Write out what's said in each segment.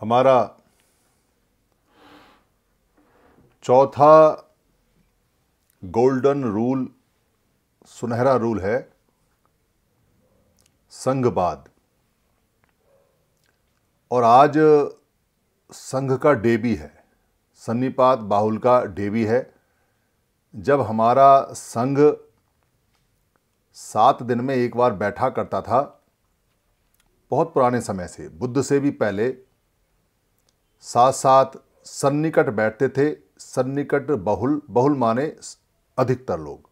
हमारा चौथा golden rule सुनहरा रूल है संघवाद और आज संघ का डे भी है सन्नीपात बाहुल का डे भी है जब हमारा संघ सात दिन में एक बार बैठा करता था बहुत पुराने समय से बुद्ध से भी पहले साथ साथ सन्निकट बैठते थे सन्निकट बहुल बहुल माने अधिकतर लोग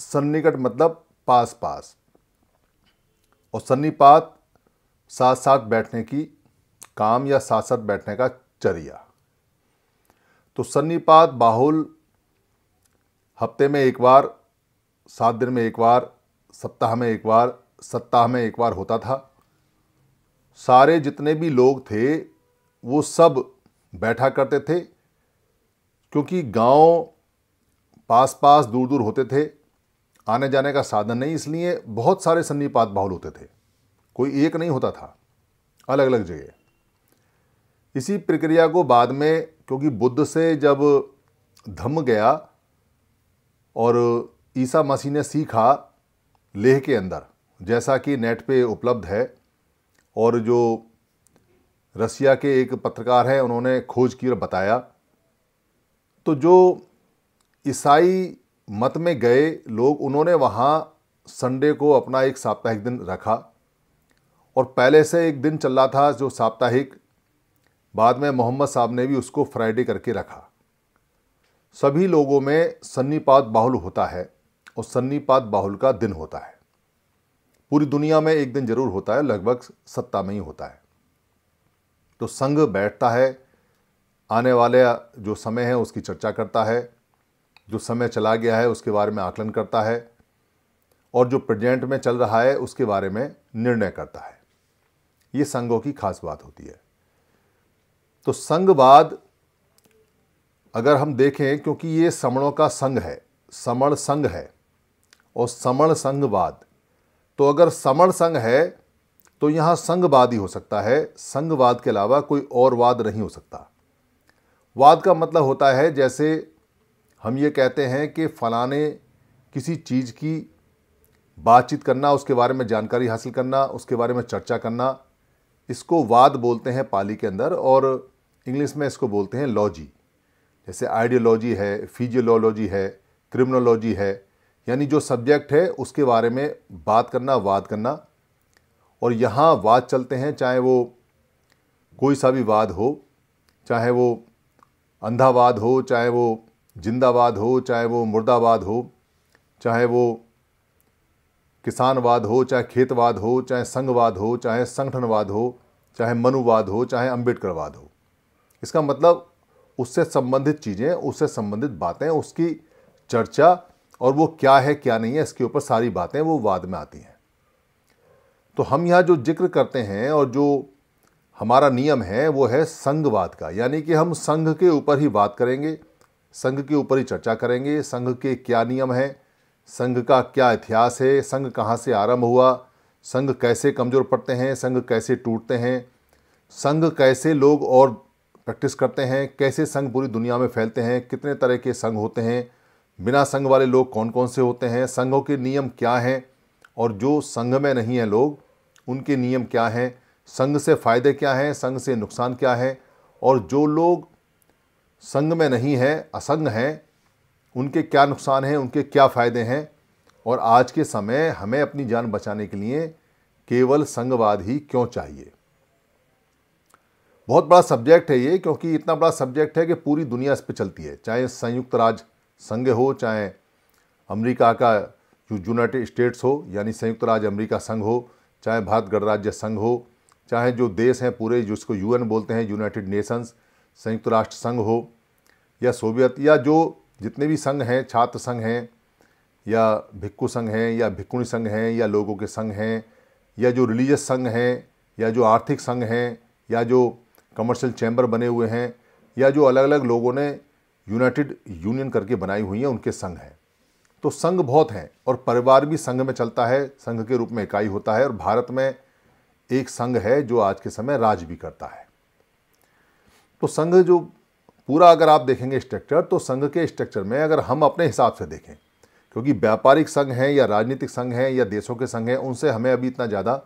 सन्निकट मतलब पास पास और सन्निपात साथ साथ बैठने की काम या साथ साथ बैठने का चरिया तो सन्निपात बाहुल हफ्ते में एक बार सात दिन में एक बार सप्ताह में एक बार सप्ताह में एक बार होता था सारे जितने भी लोग थे वो सब बैठा करते थे क्योंकि गांव पास पास दूर दूर होते थे आने जाने का साधन नहीं इसलिए बहुत सारे सन्नीपात बाहुल होते थे कोई एक नहीं होता था अलग अलग जगह इसी प्रक्रिया को बाद में क्योंकि बुद्ध से जब धम गया और ईसा मसीह ने सीखा लेह के अंदर जैसा कि नेट पे उपलब्ध है और जो रसिया के एक पत्रकार हैं उन्होंने खोज की और बताया तो जो ईसाई मत में गए लोग उन्होंने वहाँ संडे को अपना एक साप्ताहिक दिन रखा और पहले से एक दिन चल रहा था जो साप्ताहिक बाद में मोहम्मद साहब ने भी उसको फ्राइडे करके रखा सभी लोगों में सन्नीपात बाहुल होता है और सन्नीपात बाहुल का दिन होता है पूरी दुनिया में एक दिन जरूर होता है लगभग सत्ता में ही होता है तो संघ बैठता है आने वाले जो समय है उसकी चर्चा करता है जो समय चला गया है उसके बारे में आकलन करता है और जो प्रेजेंट में चल रहा है उसके बारे में निर्णय करता है ये संघों की खास बात होती है तो संघवाद अगर हम देखें क्योंकि ये समणों का संघ है समण संघ है और समण संघवाद तो अगर समण संघ है तो यहाँ संघवाद ही हो सकता है संघवाद के अलावा कोई और वाद नहीं हो सकता वाद का मतलब होता है जैसे हम ये कहते हैं कि फलाने किसी चीज़ की बातचीत करना उसके बारे में जानकारी हासिल करना उसके बारे में चर्चा करना इसको वाद बोलते हैं पाली के अंदर और इंग्लिश में इसको बोलते हैं लॉजी जैसे आइडियोलॉजी है फिजियोलॉजी है क्रिमिनोलॉजी है यानी जो सब्जेक्ट है उसके बारे में बात करना वाद करना और यहाँ वाद चलते हैं चाहे वो कोई सा भी वाद हो चाहे वो अंधावाद हो चाहे वो जिंदावाद हो चाहे वो मुर्दावाद हो चाहे वो किसानवाद हो चाहे खेतवाद हो चाहे संघवाद हो चाहे संगठनवाद हो चाहे मनुवाद हो चाहे अम्बेडकरवाद हो इसका मतलब उससे संबंधित चीज़ें उससे संबंधित बातें उसकी चर्चा और वो क्या है क्या नहीं है इसके ऊपर सारी बातें वो वाद में आती हैं तो हम यहाँ जो जिक्र करते हैं और जो हमारा नियम है वो है संघवाद का यानी कि हम संघ के ऊपर ही बात करेंगे संघ के ऊपर ही चर्चा करेंगे संघ के क्या नियम हैं संघ का क्या इतिहास है संघ कहाँ से आरंभ हुआ संघ कैसे कमज़ोर पड़ते हैं संघ कैसे टूटते हैं संघ कैसे लोग और प्रैक्टिस करते हैं कैसे संघ पूरी दुनिया में फैलते हैं कितने तरह के संघ होते हैं बिना संघ वाले लोग कौन कौन से होते हैं संघों के नियम क्या हैं और जो संघ में नहीं हैं लोग उनके नियम क्या हैं संघ से फ़ायदे क्या हैं संघ से नुकसान क्या है और जो लोग संघ में नहीं हैं असंग हैं उनके क्या नुकसान हैं उनके क्या फ़ायदे हैं और आज के समय हमें अपनी जान बचाने के लिए केवल संघवाद ही क्यों चाहिए बहुत बड़ा सब्जेक्ट है ये क्योंकि इतना बड़ा सब्जेक्ट है कि पूरी दुनिया इस पर चलती है चाहे संयुक्त राज्य संघ हो चाहे अमेरिका का यूनाइटेड स्टेट्स हो यानी संयुक्त राज्य अमेरिका संघ हो चाहे भारत गणराज्य संघ हो चाहे जो देश हैं पूरे जिसको यूएन बोलते हैं यूनाइटेड नेशंस संयुक्त राष्ट्र संघ हो या सोवियत या जो जितने भी संघ हैं छात्र संघ हैं या भिक्खु संघ हैं या भिक्कुणी संघ हैं या लोगों के संघ हैं या जो रिलीजियस संघ हैं या जो आर्थिक संघ हैं या जो कमर्शियल चैम्बर बने हुए हैं या जो अलग अलग लोगों ने यूनाइटेड यूनियन करके बनाई हुई हैं उनके संघ हैं तो संघ बहुत हैं और परिवार भी संघ में चलता है संघ के रूप में इकाई होता है और भारत में एक संघ है जो आज के समय राज भी करता है तो संघ जो पूरा अगर आप देखेंगे स्ट्रक्चर तो संघ के स्ट्रक्चर में अगर हम अपने हिसाब से देखें क्योंकि व्यापारिक संघ हैं या राजनीतिक संघ हैं या देशों के संघ हैं उनसे हमें अभी इतना ज़्यादा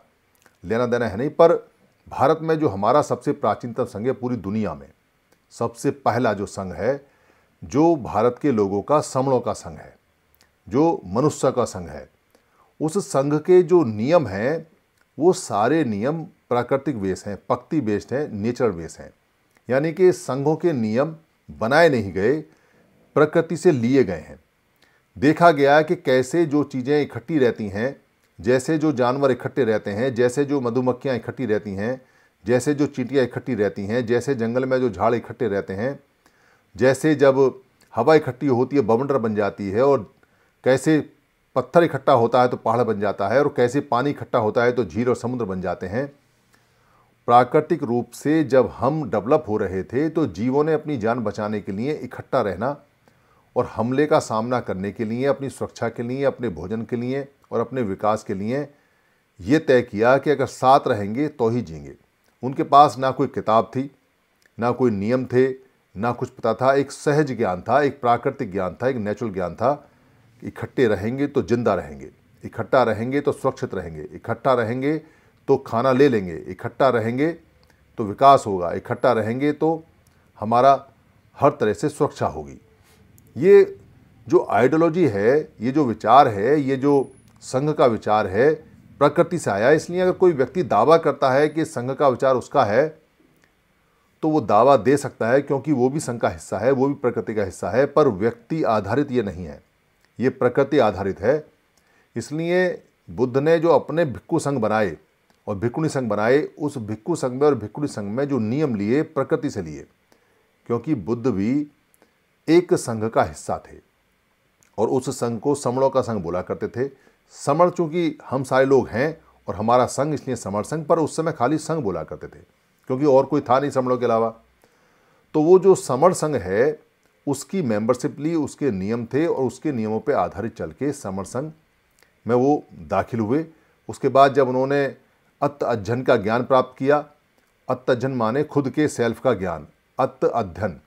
लेना देना है नहीं पर भारत में जो हमारा सबसे प्राचीनतम संघ है पूरी दुनिया में सबसे पहला जो संघ है जो भारत के लोगों का समणों का संघ है जो मनुष्य का संघ है उस संघ के जो नियम हैं वो सारे नियम प्राकृतिक बेस हैं पक्ति बेस्ड हैं नेचर बेस हैं यानी कि संघों के नियम बनाए नहीं गए प्रकृति से लिए गए हैं देखा गया कि कैसे जो चीज़ें इकट्ठी रहती हैं जैसे जो जानवर इकट्ठे रहते हैं जैसे जो मधुमक्खियाँ इकट्ठी रहती हैं जैसे जो चीटियाँ इकट्ठी रहती हैं जैसे जंगल में जो झाड़ इकट्ठे रहते हैं जैसे जब हवा इकट्ठी होती है बवंडर बन जाती है और कैसे पत्थर इकट्ठा होता है तो पहाड़ बन जाता है और कैसे पानी इकट्ठा होता है तो झील और समुद्र बन जाते हैं प्राकृतिक रूप से जब हम डेवलप हो रहे थे तो जीवों ने अपनी जान बचाने के लिए इकट्ठा रहना और हमले का सामना करने के लिए अपनी सुरक्षा के लिए अपने भोजन के लिए और अपने विकास के लिए ये तय किया कि अगर साथ रहेंगे तो ही जिएंगे उनके पास ना कोई किताब थी ना कोई नियम थे ना कुछ पता था एक सहज ज्ञान था एक प्राकृतिक ज्ञान था एक नेचुरल ज्ञान था इकट्ठे रहेंगे तो जिंदा रहेंगे इकट्ठा रहेंगे तो सुरक्षित रहेंगे इकट्ठा रहेंगे तो खाना ले लेंगे इकट्ठा रहेंगे तो विकास होगा इकट्ठा रहेंगे तो हमारा हर तरह से सुरक्षा होगी ये जो आइडियोलॉजी है ये जो विचार है ये जो संघ का विचार है प्रकृति से आया इसलिए अगर कोई व्यक्ति दावा करता है कि संघ का विचार उसका है तो वो दावा दे सकता है क्योंकि वो भी संघ का हिस्सा है वो भी प्रकृति का हिस्सा है पर व्यक्ति आधारित ये नहीं है ये प्रकृति आधारित है इसलिए बुद्ध ने जो अपने भिक्खु संघ बनाए और भिक्खुणी संघ बनाए उस भिक्खु संघ में और भिक्खुणी संघ में जो नियम लिए प्रकृति से लिए क्योंकि बुद्ध भी एक संघ का हिस्सा थे और उस संघ को समणों का संघ बोला करते थे समण चूंकि हम सारे लोग हैं और हमारा संघ इसलिए समण संघ पर उस समय खाली संघ बोला करते थे क्योंकि और कोई था नहीं समणों के अलावा तो वो जो समण संघ है उसकी मेंबरशिप ली उसके नियम थे और उसके नियमों पर आधारित चल के समर संघ में वो दाखिल हुए उसके बाद जब उन्होंने अत अध्ययन का ज्ञान प्राप्त किया अत अध्ययन माने खुद के सेल्फ का ज्ञान अत अध्ययन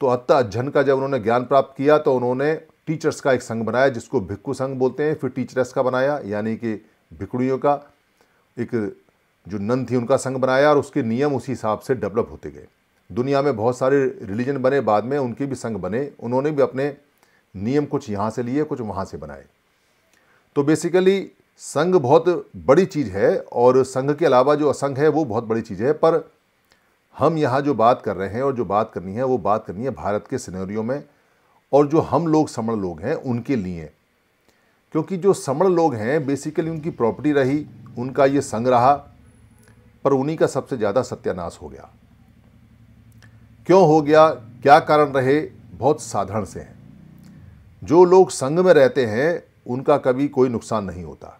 तो अत अध्ययन का जब उन्होंने ज्ञान प्राप्त किया तो उन्होंने टीचर्स का एक संघ बनाया जिसको भिक्खु संघ बोलते हैं फिर टीचर्स का बनाया यानी कि भिकड़ियों का एक जो नन थी उनका संघ बनाया और उसके नियम उसी हिसाब से डेवलप होते गए दुनिया में बहुत सारे रिलीजन बने बाद में उनके भी संघ बने उन्होंने भी अपने नियम कुछ यहाँ से लिए कुछ वहाँ से बनाए तो बेसिकली संघ बहुत बड़ी चीज़ है और संघ के अलावा जो असंघ है वो बहुत बड़ी चीज़ है पर हम यहाँ जो बात कर रहे हैं और जो बात करनी है वो बात करनी है भारत के सिनेरियो में और जो हम लोग समण लोग हैं उनके लिए क्योंकि जो समण लोग हैं बेसिकली उनकी प्रॉपर्टी रही उनका ये संघ रहा पर उन्हीं का सबसे ज़्यादा सत्यानाश हो गया क्यों हो गया क्या कारण रहे बहुत साधारण से हैं जो लोग संघ में रहते हैं उनका कभी कोई नुकसान नहीं होता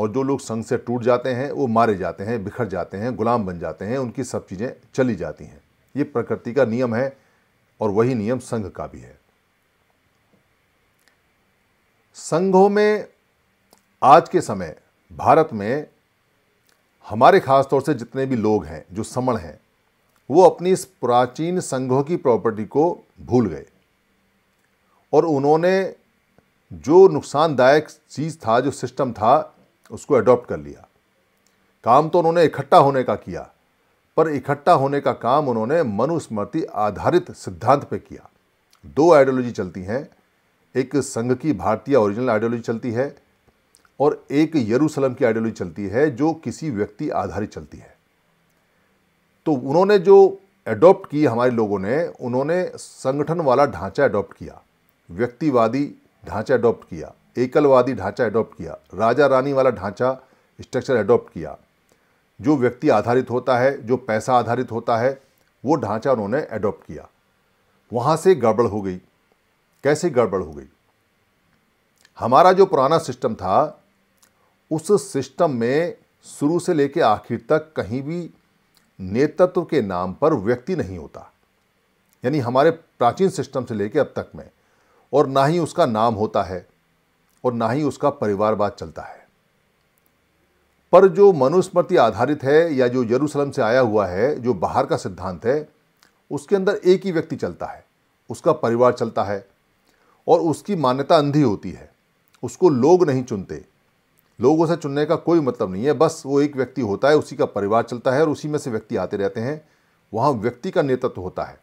और जो लोग संघ से टूट जाते हैं वो मारे जाते हैं बिखर जाते हैं गुलाम बन जाते हैं उनकी सब चीज़ें चली जाती हैं ये प्रकृति का नियम है और वही नियम संघ का भी है संघों में आज के समय भारत में हमारे खास तौर से जितने भी लोग हैं जो समण हैं वो अपनी इस प्राचीन संघों की प्रॉपर्टी को भूल गए और उन्होंने जो नुकसानदायक चीज़ था जो सिस्टम था उसको अडॉप्ट कर लिया काम तो उन्होंने इकट्ठा होने का किया पर इकट्ठा होने का काम उन्होंने मनुस्मृति आधारित सिद्धांत पे किया दो आइडियोलॉजी चलती हैं एक संघ की भारतीय ओरिजिनल आइडियोलॉजी चलती है और एक यरूशलम की आइडियोलॉजी चलती है जो किसी व्यक्ति आधारित चलती है तो उन्होंने जो एडॉप्ट की हमारे लोगों ने उन्होंने संगठन वाला ढांचा एडॉप्ट किया व्यक्तिवादी ढांचा एडॉप्ट किया एकलवादी ढांचा एडॉप्ट किया राजा रानी वाला ढांचा स्ट्रक्चर एडॉप्ट किया जो व्यक्ति आधारित होता है जो पैसा आधारित होता है वो ढांचा उन्होंने एडॉप्ट किया वहाँ से गड़बड़ हो गई कैसे गड़बड़ हो गई हमारा जो पुराना सिस्टम था उस सिस्टम में शुरू से लेकर आखिर तक कहीं भी नेतृत्व के नाम पर व्यक्ति नहीं होता यानी हमारे प्राचीन सिस्टम से लेकर अब तक में और ना ही उसका नाम होता है और ना ही उसका परिवारवाद चलता है पर जो मनुस्मृति आधारित है या जो यरूशलम से आया हुआ है जो बाहर का सिद्धांत है उसके अंदर एक ही व्यक्ति चलता है उसका परिवार चलता है और उसकी मान्यता अंधी होती है उसको लोग नहीं चुनते लोगों से चुनने का कोई मतलब नहीं है बस वो एक व्यक्ति होता है उसी का परिवार चलता है और उसी में से व्यक्ति आते रहते हैं वहाँ व्यक्ति का नेतृत्व होता है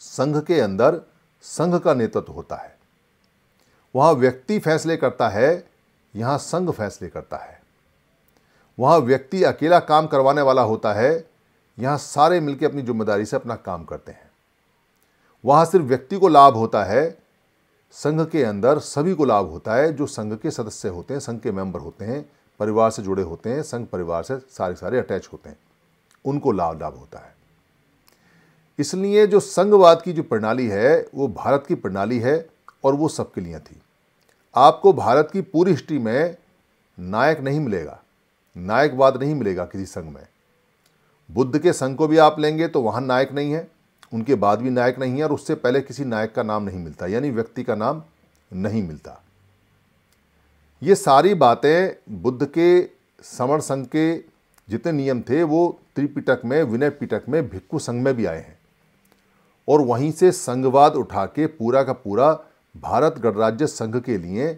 संघ के अंदर संघ का नेतृत्व होता है वहाँ व्यक्ति फैसले करता है यहाँ संघ फैसले करता है वहाँ व्यक्ति अकेला काम करवाने वाला होता है यहाँ सारे मिलकर अपनी जिम्मेदारी से अपना काम करते हैं वहाँ सिर्फ व्यक्ति को लाभ होता है संघ के अंदर सभी को लाभ होता है जो संघ के सदस्य होते हैं संघ के मेंबर होते हैं परिवार से जुड़े होते हैं संघ परिवार से सारे सारे अटैच होते हैं उनको लाभ लाभ होता है इसलिए जो संघवाद की जो प्रणाली है वो भारत की प्रणाली है और वो सबके लिए थी आपको भारत की पूरी हिस्ट्री में नायक नहीं मिलेगा नायकवाद नहीं मिलेगा किसी संघ में बुद्ध के संघ को भी आप लेंगे तो वहाँ नायक नहीं है उनके बाद भी नायक नहीं है और उससे पहले किसी नायक का नाम नहीं मिलता यानी व्यक्ति का नाम नहीं मिलता ये सारी बातें बुद्ध के समण संघ के जितने नियम थे वो त्रिपिटक में विनय पिटक में भिक्खु संघ में भी आए हैं और वहीं से संघवाद उठा के पूरा का पूरा भारत गणराज्य संघ के लिए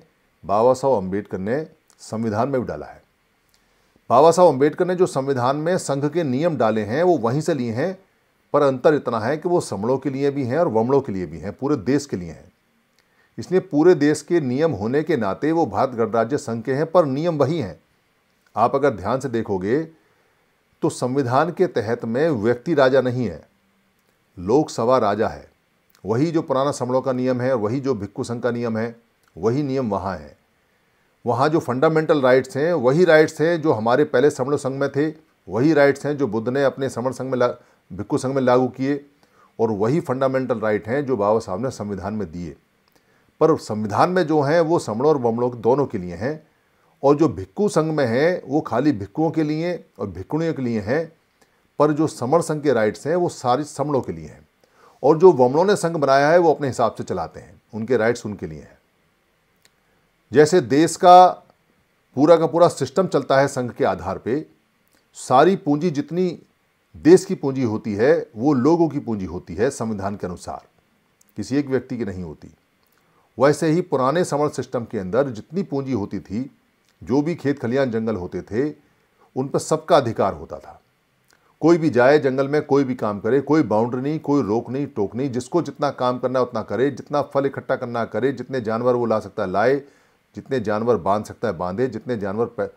बाबा साहब अम्बेडकर ने संविधान में भी डाला है बाबा साहब अम्बेडकर ने जो संविधान में संघ के नियम डाले हैं वो वहीं से लिए हैं पर अंतर इतना है कि वो समड़ों के लिए भी हैं और वमड़ों के लिए भी हैं पूरे देश के लिए हैं इसलिए पूरे देश के नियम होने के नाते वो भारत गणराज्य संघ के हैं पर नियम वही हैं आप अगर ध्यान से देखोगे तो संविधान के तहत में व्यक्ति राजा नहीं है लोकसभा राजा है वही जो पुराना समड़ों का नियम है वही जो भिक्खु संघ का नियम है वही नियम वहाँ है वहाँ जो फंडामेंटल राइट्स हैं वही राइट्स हैं जो हमारे पहले समण संघ में थे वही राइट्स हैं जो बुद्ध ने अपने समण संघ में भिक्खु संघ में लागू किए और वही फंडामेंटल राइट हैं जो बाबा साहब ने संविधान में दिए पर संविधान में जो हैं वो समणों और बमणों दोनों के लिए हैं और जो भिक्खु संघ में हैं वो खाली भिक्खुओं के लिए और भिक्खुणियों के लिए हैं पर जो समण संघ के राइट्स हैं वो सारी समणों के लिए हैं और जो वमणों ने संघ बनाया है वो अपने हिसाब से चलाते हैं उनके राइट्स उनके लिए हैं जैसे देश का पूरा का पूरा सिस्टम चलता है संघ के आधार पे सारी पूंजी जितनी देश की पूंजी होती है वो लोगों की पूंजी होती है संविधान के अनुसार किसी एक व्यक्ति की नहीं होती वैसे ही पुराने समर सिस्टम के अंदर जितनी पूंजी होती थी जो भी खेत खलियान जंगल होते थे उन पर सबका अधिकार होता था कोई भी जाए जंगल में कोई भी काम करे कोई बाउंड्री नहीं कोई रोक नहीं टोक नहीं जिसको जितना काम करना उतना करे जितना फल इकट्ठा करना करे जितने जानवर वो ला सकता है लाए जितने जानवर बांध सकता है बांधे जितने जानवर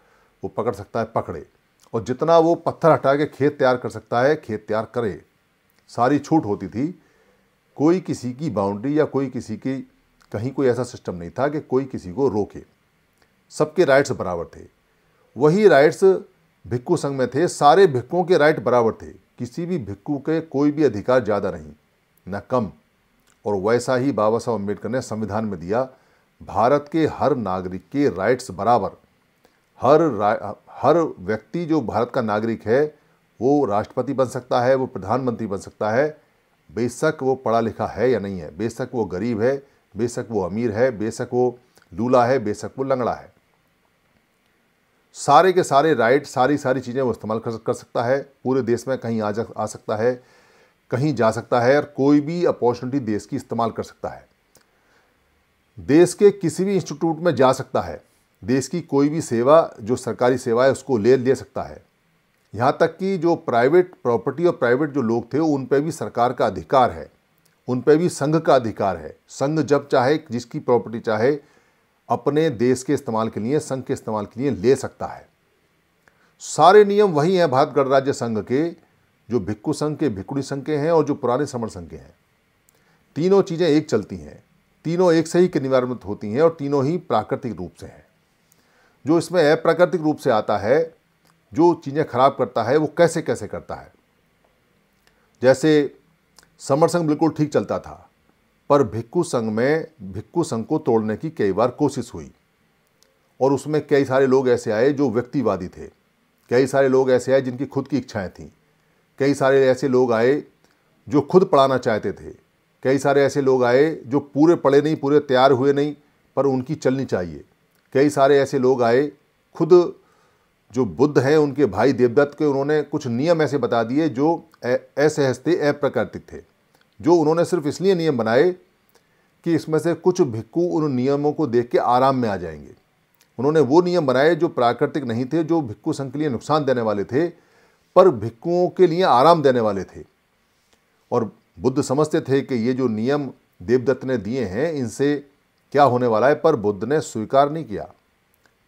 वो पकड़ सकता है पकड़े और जितना वो पत्थर हटा के खेत तैयार कर सकता है खेत तैयार करे सारी छूट होती थी कोई किसी की बाउंड्री या कोई किसी की कहीं कोई ऐसा सिस्टम नहीं था कि कोई किसी को रोके सबके राइट्स बराबर थे वही राइट्स भिक्खू संघ में थे सारे भिक्खुओं के राइट बराबर थे किसी भी भिक्खू के कोई भी अधिकार ज़्यादा नहीं न कम और वैसा ही बाबा साहब अम्बेडकर ने संविधान में दिया भारत के हर नागरिक के राइट्स बराबर हर हर व्यक्ति जो भारत का नागरिक है वो राष्ट्रपति बन सकता है वो प्रधानमंत्री बन सकता है बेशक वो पढ़ा लिखा है या नहीं है बेशक वो गरीब है बेशक वो अमीर है बेशक वो लूला है बेशक वो लंगड़ा है सारे के सारे राइट सारी सारी चीज़ें वो इस्तेमाल कर, कर सकता है पूरे देश में कहीं आ जा आ सकता है कहीं जा सकता है और कोई भी अपॉर्चुनिटी देश की इस्तेमाल कर सकता है देश के किसी भी इंस्टीट्यूट में जा सकता है देश की कोई भी सेवा जो सरकारी सेवा है उसको ले ले सकता है यहाँ तक कि जो प्राइवेट प्रॉपर्टी और प्राइवेट जो लोग थे उन पर भी सरकार का अधिकार है उन पर भी संघ का अधिकार है संघ जब चाहे जिसकी प्रॉपर्टी चाहे अपने देश के इस्तेमाल के लिए संघ के इस्तेमाल के लिए ले सकता है सारे नियम वही हैं भारत गणराज्य संघ के जो भिक्खु संघ के भिक्खुड़ी संघ के हैं और जो पुराने समर संघ के हैं तीनों चीज़ें एक चलती हैं तीनों एक से ही के निवारण होती हैं और तीनों ही प्राकृतिक रूप से हैं जो इसमें अप्राकृतिक रूप से आता है जो चीज़ें खराब करता है वो कैसे कैसे करता है जैसे समर संघ बिल्कुल ठीक चलता था पर भिक्खु संघ में भिक्खु संघ को तोड़ने की कई बार कोशिश हुई और उसमें कई सारे लोग ऐसे आए जो व्यक्तिवादी थे कई सारे लोग ऐसे आए जिनकी खुद की इच्छाएं थीं कई सारे ऐसे लोग आए जो खुद पढ़ाना चाहते थे कई सारे ऐसे लोग आए जो पूरे पढ़े नहीं पूरे तैयार हुए नहीं पर उनकी चलनी चाहिए कई सारे ऐसे लोग आए खुद जो बुद्ध हैं उनके भाई देवदत्त के उन्होंने कुछ नियम ऐसे बता दिए जो हस्ते अप्राकृतिक थे जो उन्होंने सिर्फ इसलिए नियम बनाए कि इसमें से कुछ भिक्खु उन नियमों को देख के आराम में आ जाएंगे उन्होंने वो नियम बनाए जो प्राकृतिक नहीं थे जो भिक्खु संघ के लिए नुकसान देने वाले थे पर भिक्कुओं के लिए आराम देने वाले थे और बुद्ध समझते थे कि ये जो नियम देवदत्त ने दिए हैं इनसे क्या होने वाला है पर बुद्ध ने स्वीकार नहीं किया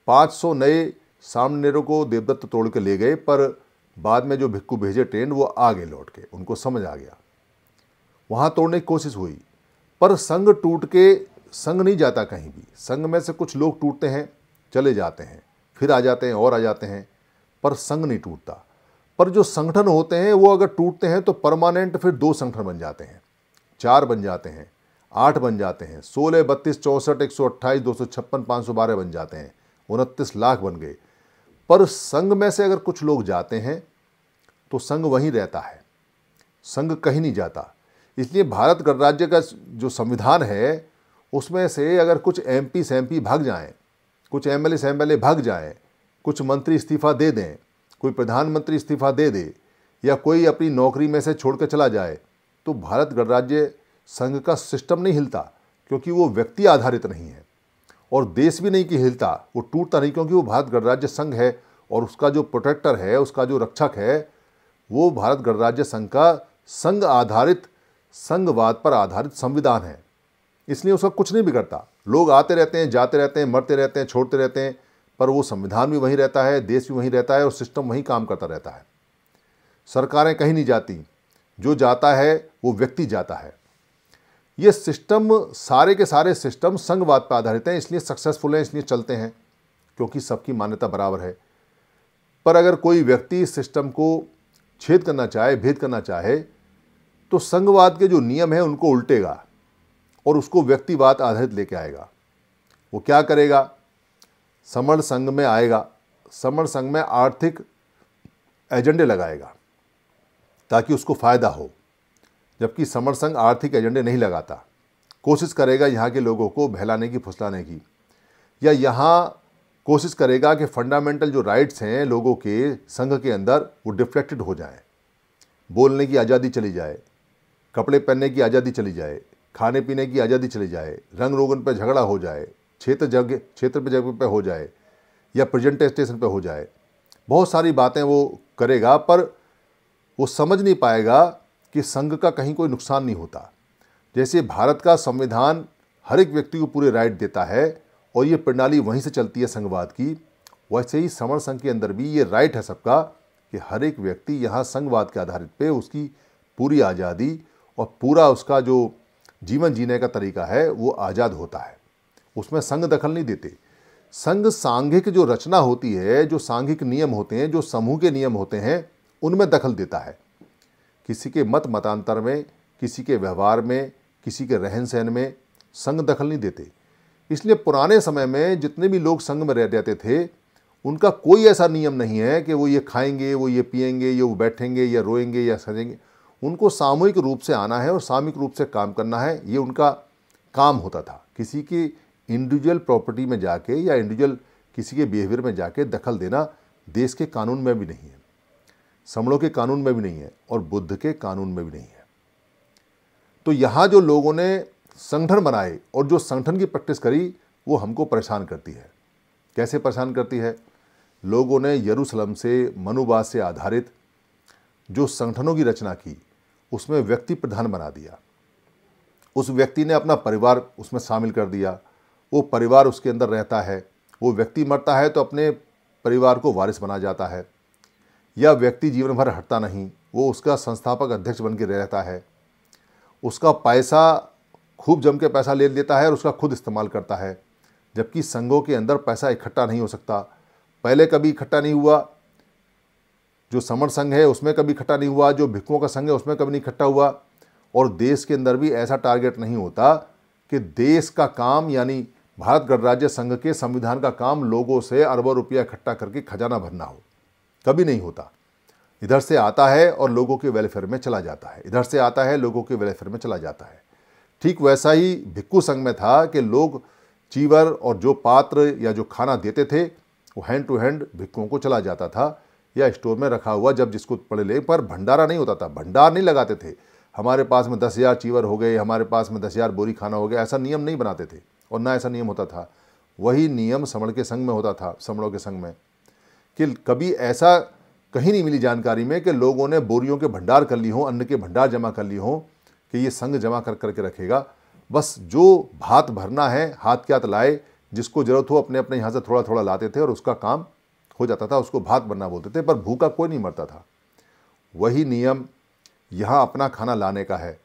500 नए सामनेरों को देवदत्त तोड़ के ले गए पर बाद में जो भिक्कू भेजे ट्रेन वो आ गए लौट के उनको समझ आ गया वहाँ तोड़ने की कोशिश हुई पर संग टूट के संग नहीं जाता कहीं भी संग में से कुछ लोग टूटते हैं चले जाते हैं फिर आ जाते हैं और आ जाते हैं पर संग नहीं टूटता पर जो संगठन होते हैं वो अगर टूटते हैं तो परमानेंट फिर दो संगठन बन जाते हैं चार बन जाते हैं आठ बन जाते हैं सोलह बत्तीस चौंसठ एक सौ अट्ठाईस दो सौ छप्पन पाँच सौ बारह बन जाते हैं उनतीस लाख बन गए पर संघ में से अगर कुछ लोग जाते हैं तो संघ वहीं रहता है संघ कहीं नहीं जाता इसलिए भारत गणराज्य का जो संविधान है उसमें से अगर कुछ एम पी सेम पी भाग जाएँ कुछ M L A same L A भाग जाएँ कुछ मंत्री इस्तीफ़ा दे दें कोई प्रधानमंत्री इस्तीफ़ा दे दे या कोई अपनी नौकरी में से छोड़ कर चला जाए तो भारत गणराज्य संघ का सिस्टम नहीं हिलता क्योंकि वो व्यक्ति आधारित नहीं है और देश भी नहीं कि हिलता वो टूटता नहीं क्योंकि वो भारत गणराज्य संघ है और उसका जो प्रोटेक्टर है उसका जो रक्षक है वो भारत गणराज्य संघ का संघ आधारित संघवाद पर आधारित संविधान है इसलिए उसका कुछ नहीं बिगड़ता लोग आते रहते हैं जाते रहते हैं मरते रहते हैं छोड़ते रहते हैं पर वो संविधान भी वहीं रहता है देश भी वहीं रहता है और सिस्टम वहीं काम करता रहता है सरकारें कहीं नहीं जाती जो जाता है वो व्यक्ति जाता है ये सिस्टम सारे के सारे सिस्टम संघवाद पर आधारित हैं इसलिए सक्सेसफुल हैं इसलिए चलते हैं क्योंकि सबकी मान्यता बराबर है पर अगर कोई व्यक्ति सिस्टम को छेद करना चाहे भेद करना चाहे तो संघवाद के जो नियम हैं उनको उल्टेगा और उसको व्यक्तिवाद आधारित लेके आएगा वो क्या करेगा समर्ण संघ में आएगा समर्ण संघ में आर्थिक एजेंडे लगाएगा ताकि उसको फ़ायदा हो जबकि समरसंघ आर्थिक एजेंडे नहीं लगाता कोशिश करेगा यहाँ के लोगों को बहलाने की फुसलाने की या यहाँ कोशिश करेगा कि फंडामेंटल जो राइट्स हैं लोगों के संघ के अंदर वो डिफ्लेक्टेड हो जाएं बोलने की आज़ादी चली जाए कपड़े पहनने की आज़ादी चली जाए खाने पीने की आज़ादी चली जाए रंग रोगन पर झगड़ा हो जाए क्षेत्र जगह क्षेत्र पर जगह पर हो जाए या प्रेजेंटेशन पर हो जाए बहुत सारी बातें वो करेगा पर वो समझ नहीं पाएगा कि संघ का कहीं कोई नुकसान नहीं होता जैसे भारत का संविधान हर एक व्यक्ति को पूरे राइट देता है और ये प्रणाली वहीं से चलती है संघवाद की वैसे ही समर संघ के अंदर भी ये राइट है सबका कि हर एक व्यक्ति यहाँ संघवाद के आधारित पे उसकी पूरी आज़ादी और पूरा उसका जो जीवन जीने का तरीका है वो आज़ाद होता है उसमें संघ दखल नहीं देते संघ सांघिक जो रचना होती है जो सांघिक नियम होते हैं जो समूह के नियम होते हैं उनमें दखल देता है किसी के मत मतांतर में किसी के व्यवहार में किसी के रहन सहन में संग दखल नहीं देते इसलिए पुराने समय में जितने भी लोग संग में रह जाते थे उनका कोई ऐसा नियम नहीं है कि वो ये खाएंगे वो ये पिएंगे ये वो बैठेंगे या रोएंगे या सजेंगे उनको सामूहिक रूप से आना है और सामूहिक रूप से काम करना है ये उनका काम होता था किसी की इंडिविजुअल प्रॉपर्टी में जाके या इंडिविजुअल किसी के बिहेवियर में जाके दखल देना देश के कानून में भी नहीं है समड़ों के कानून में भी नहीं है और बुद्ध के कानून में भी नहीं है तो यहाँ जो लोगों ने संगठन बनाए और जो संगठन की प्रैक्टिस करी वो हमको परेशान करती है कैसे परेशान करती है लोगों ने यरूशलम से मनुवाद से आधारित जो संगठनों की रचना की उसमें व्यक्ति प्रधान बना दिया उस व्यक्ति ने अपना परिवार उसमें शामिल कर दिया वो परिवार उसके अंदर रहता है वो व्यक्ति मरता है तो अपने परिवार को वारिस बना जाता है यह व्यक्ति जीवन भर हटता नहीं वो उसका संस्थापक अध्यक्ष बन के रहता है उसका पैसा खूब जम के पैसा ले लेता है और उसका खुद इस्तेमाल करता है जबकि संघों के अंदर पैसा इकट्ठा नहीं हो सकता पहले कभी इकट्ठा नहीं हुआ जो समर संघ है उसमें कभी इकट्ठा नहीं हुआ जो भिक्खुओं का संघ है उसमें कभी नहीं इकट्ठा हुआ और देश के अंदर भी ऐसा टारगेट नहीं होता कि देश का काम यानी भारत गणराज्य संघ के संविधान का काम लोगों से अरबों रुपया इकट्ठा करके खजाना भरना हो कभी नहीं होता इधर से आता है और लोगों के वेलफेयर में चला जाता है इधर से आता है लोगों के वेलफेयर में चला जाता है ठीक वैसा ही भिक्कू संघ में था कि लोग चीवर और जो पात्र या जो खाना देते थे वो हैंड टू हैंड भिक्कुओं को चला जाता था या स्टोर में रखा हुआ जब जिसको पड़े ले पर भंडारा नहीं होता था भंडार नहीं लगाते थे हमारे पास में दस हज़ार चीवर हो गए हमारे पास में दस हज़ार बोरी खाना हो गया ऐसा नियम नहीं बनाते थे और ना ऐसा नियम होता था वही नियम समण के संघ में होता था समणों के संघ में कि कभी ऐसा कहीं नहीं मिली जानकारी में कि लोगों ने बोरियों के भंडार कर ली हों अन्न के भंडार जमा कर ली हों कि ये संघ जमा कर करके रखेगा बस जो भात भरना है हाथ के हाथ लाए जिसको जरूरत हो अपने अपने यहाँ से थोड़ा थोड़ा लाते थे और उसका काम हो जाता था उसको भात भरना बोलते थे पर भूखा कोई नहीं मरता था वही नियम यहाँ अपना खाना लाने का है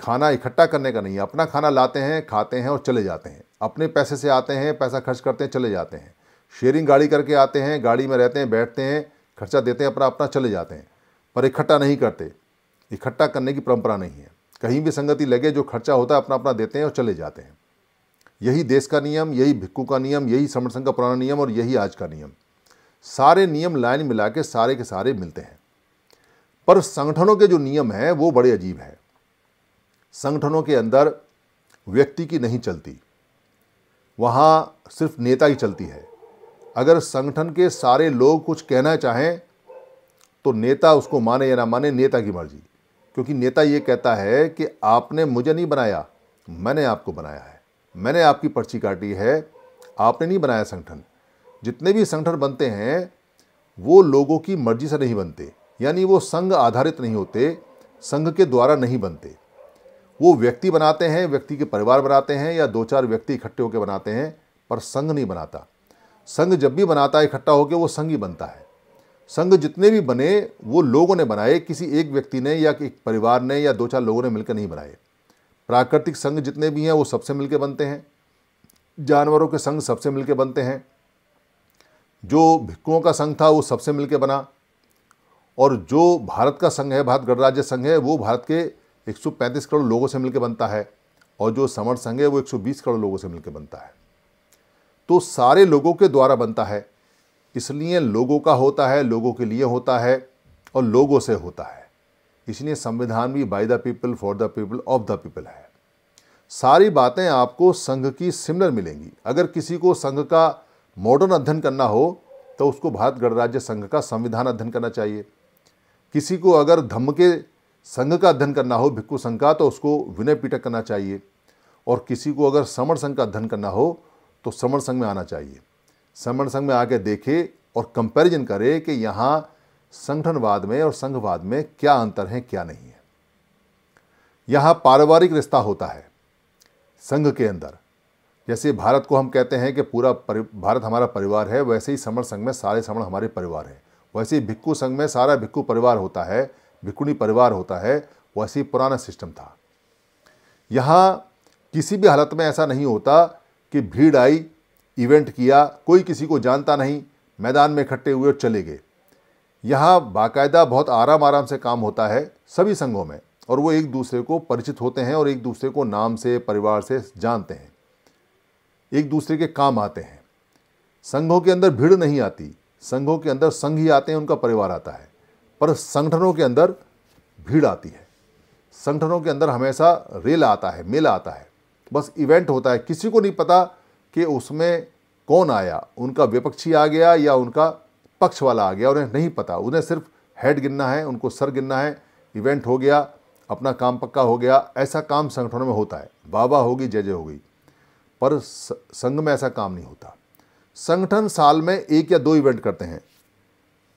खाना इकट्ठा करने का नहीं है अपना खाना लाते हैं खाते हैं और चले जाते हैं अपने पैसे से आते हैं पैसा खर्च करते हैं चले जाते हैं शेयरिंग गाड़ी करके आते हैं गाड़ी में रहते हैं बैठते हैं खर्चा देते हैं अपना अपना चले जाते हैं पर इकट्ठा नहीं करते इकट्ठा करने की परंपरा नहीं है कहीं भी संगति लगे जो खर्चा होता है अपना अपना देते हैं और चले जाते हैं यही देश का नियम यही भिक्कू का नियम यही समर संघ का पुराना नियम और यही आज का नियम सारे नियम लाइन मिला के सारे के सारे मिलते हैं पर संगठनों के जो नियम हैं वो बड़े अजीब हैं संगठनों के अंदर व्यक्ति की नहीं चलती वहाँ सिर्फ नेता ही चलती है अगर संगठन के सारे लोग कुछ कहना चाहें तो नेता उसको माने या ना माने नेता की मर्जी क्योंकि नेता ये कहता है कि आपने मुझे नहीं बनाया मैंने आपको बनाया है मैंने आपकी पर्ची काटी है आपने नहीं बनाया संगठन जितने भी संगठन बनते हैं वो लोगों की मर्जी से नहीं बनते यानी वो संघ आधारित नहीं होते संघ के द्वारा नहीं बनते वो व्यक्ति बनाते हैं व्यक्ति के परिवार बनाते हैं या दो चार व्यक्ति इकट्ठे होकर बनाते हैं पर संघ नहीं बनाता संघ जब भी बनाता है इकट्ठा होकर वो संघ ही बनता है संघ जितने भी बने वो लोगों ने बनाए किसी एक व्यक्ति ने या एक परिवार ने या दो चार लोगों ने मिलकर नहीं बनाए प्राकृतिक संघ जितने भी हैं वो सबसे मिलकर बनते हैं जानवरों के संघ सबसे मिलकर बनते हैं जो भिक्कुओं का संघ था वो सबसे मिलकर बना और जो भारत का संघ है भारत गणराज्य संघ है वो भारत के 135 करोड़ लोगों से मिलकर बनता है और जो समर संघ है वो 120 करोड़ लोगों से मिलकर बनता है तो सारे लोगों के द्वारा बनता है इसलिए लोगों का होता है लोगों के लिए होता है और लोगों से होता है इसलिए संविधान भी by the people for the people of the people है सारी बातें आपको संघ की सिमिलर मिलेंगी अगर किसी को संघ का मॉडर्न अध्ययन करना हो तो उसको भारत गणराज्य संघ का संविधान अध्ययन करना चाहिए किसी को अगर धम्म के संघ का अध्ययन करना हो भिक्खु संघ का तो उसको विनय पीटक करना चाहिए और किसी को अगर समर संघ का अध्ययन करना हो तो श्रवण संघ में आना चाहिए श्रवण संघ में आके देखे और कंपैरिजन करे कि यहाँ संगठनवाद में और संघवाद में क्या अंतर है क्या नहीं है यहाँ पारिवारिक रिश्ता होता है संघ के अंदर जैसे भारत को हम कहते हैं कि पूरा भारत हमारा परिवार है वैसे ही समण संघ में सारे समण हमारे परिवार हैं वैसे ही भिक्खु संघ में सारा भिक्खु परिवार होता है भिक्खुणी परिवार होता है वैसे ही पुराना सिस्टम था यहाँ किसी भी हालत में ऐसा नहीं होता कि भीड़ आई इवेंट किया कोई किसी को जानता नहीं मैदान में इकट्ठे हुए और चले गए यहाँ बाकायदा बहुत आराम आराम से काम होता है सभी संघों में और वो एक दूसरे को परिचित होते हैं और एक दूसरे को नाम से परिवार से जानते हैं एक दूसरे के काम आते हैं संघों के अंदर भीड़ नहीं आती संघों के अंदर संघ ही आते हैं उनका परिवार आता है पर संगठनों के अंदर भीड़ आती है संगठनों के अंदर हमेशा रेल आता है मेला आता है बस इवेंट होता है किसी को नहीं पता कि उसमें कौन आया उनका विपक्षी आ गया या उनका पक्ष वाला आ गया उन्हें नहीं पता उन्हें सिर्फ हेड गिनना है उनको सर गिनना है इवेंट हो गया अपना काम पक्का हो गया ऐसा काम संगठनों में होता है बाबा होगी जय जय होगी पर संघ में ऐसा काम नहीं होता संगठन साल में एक या दो इवेंट करते हैं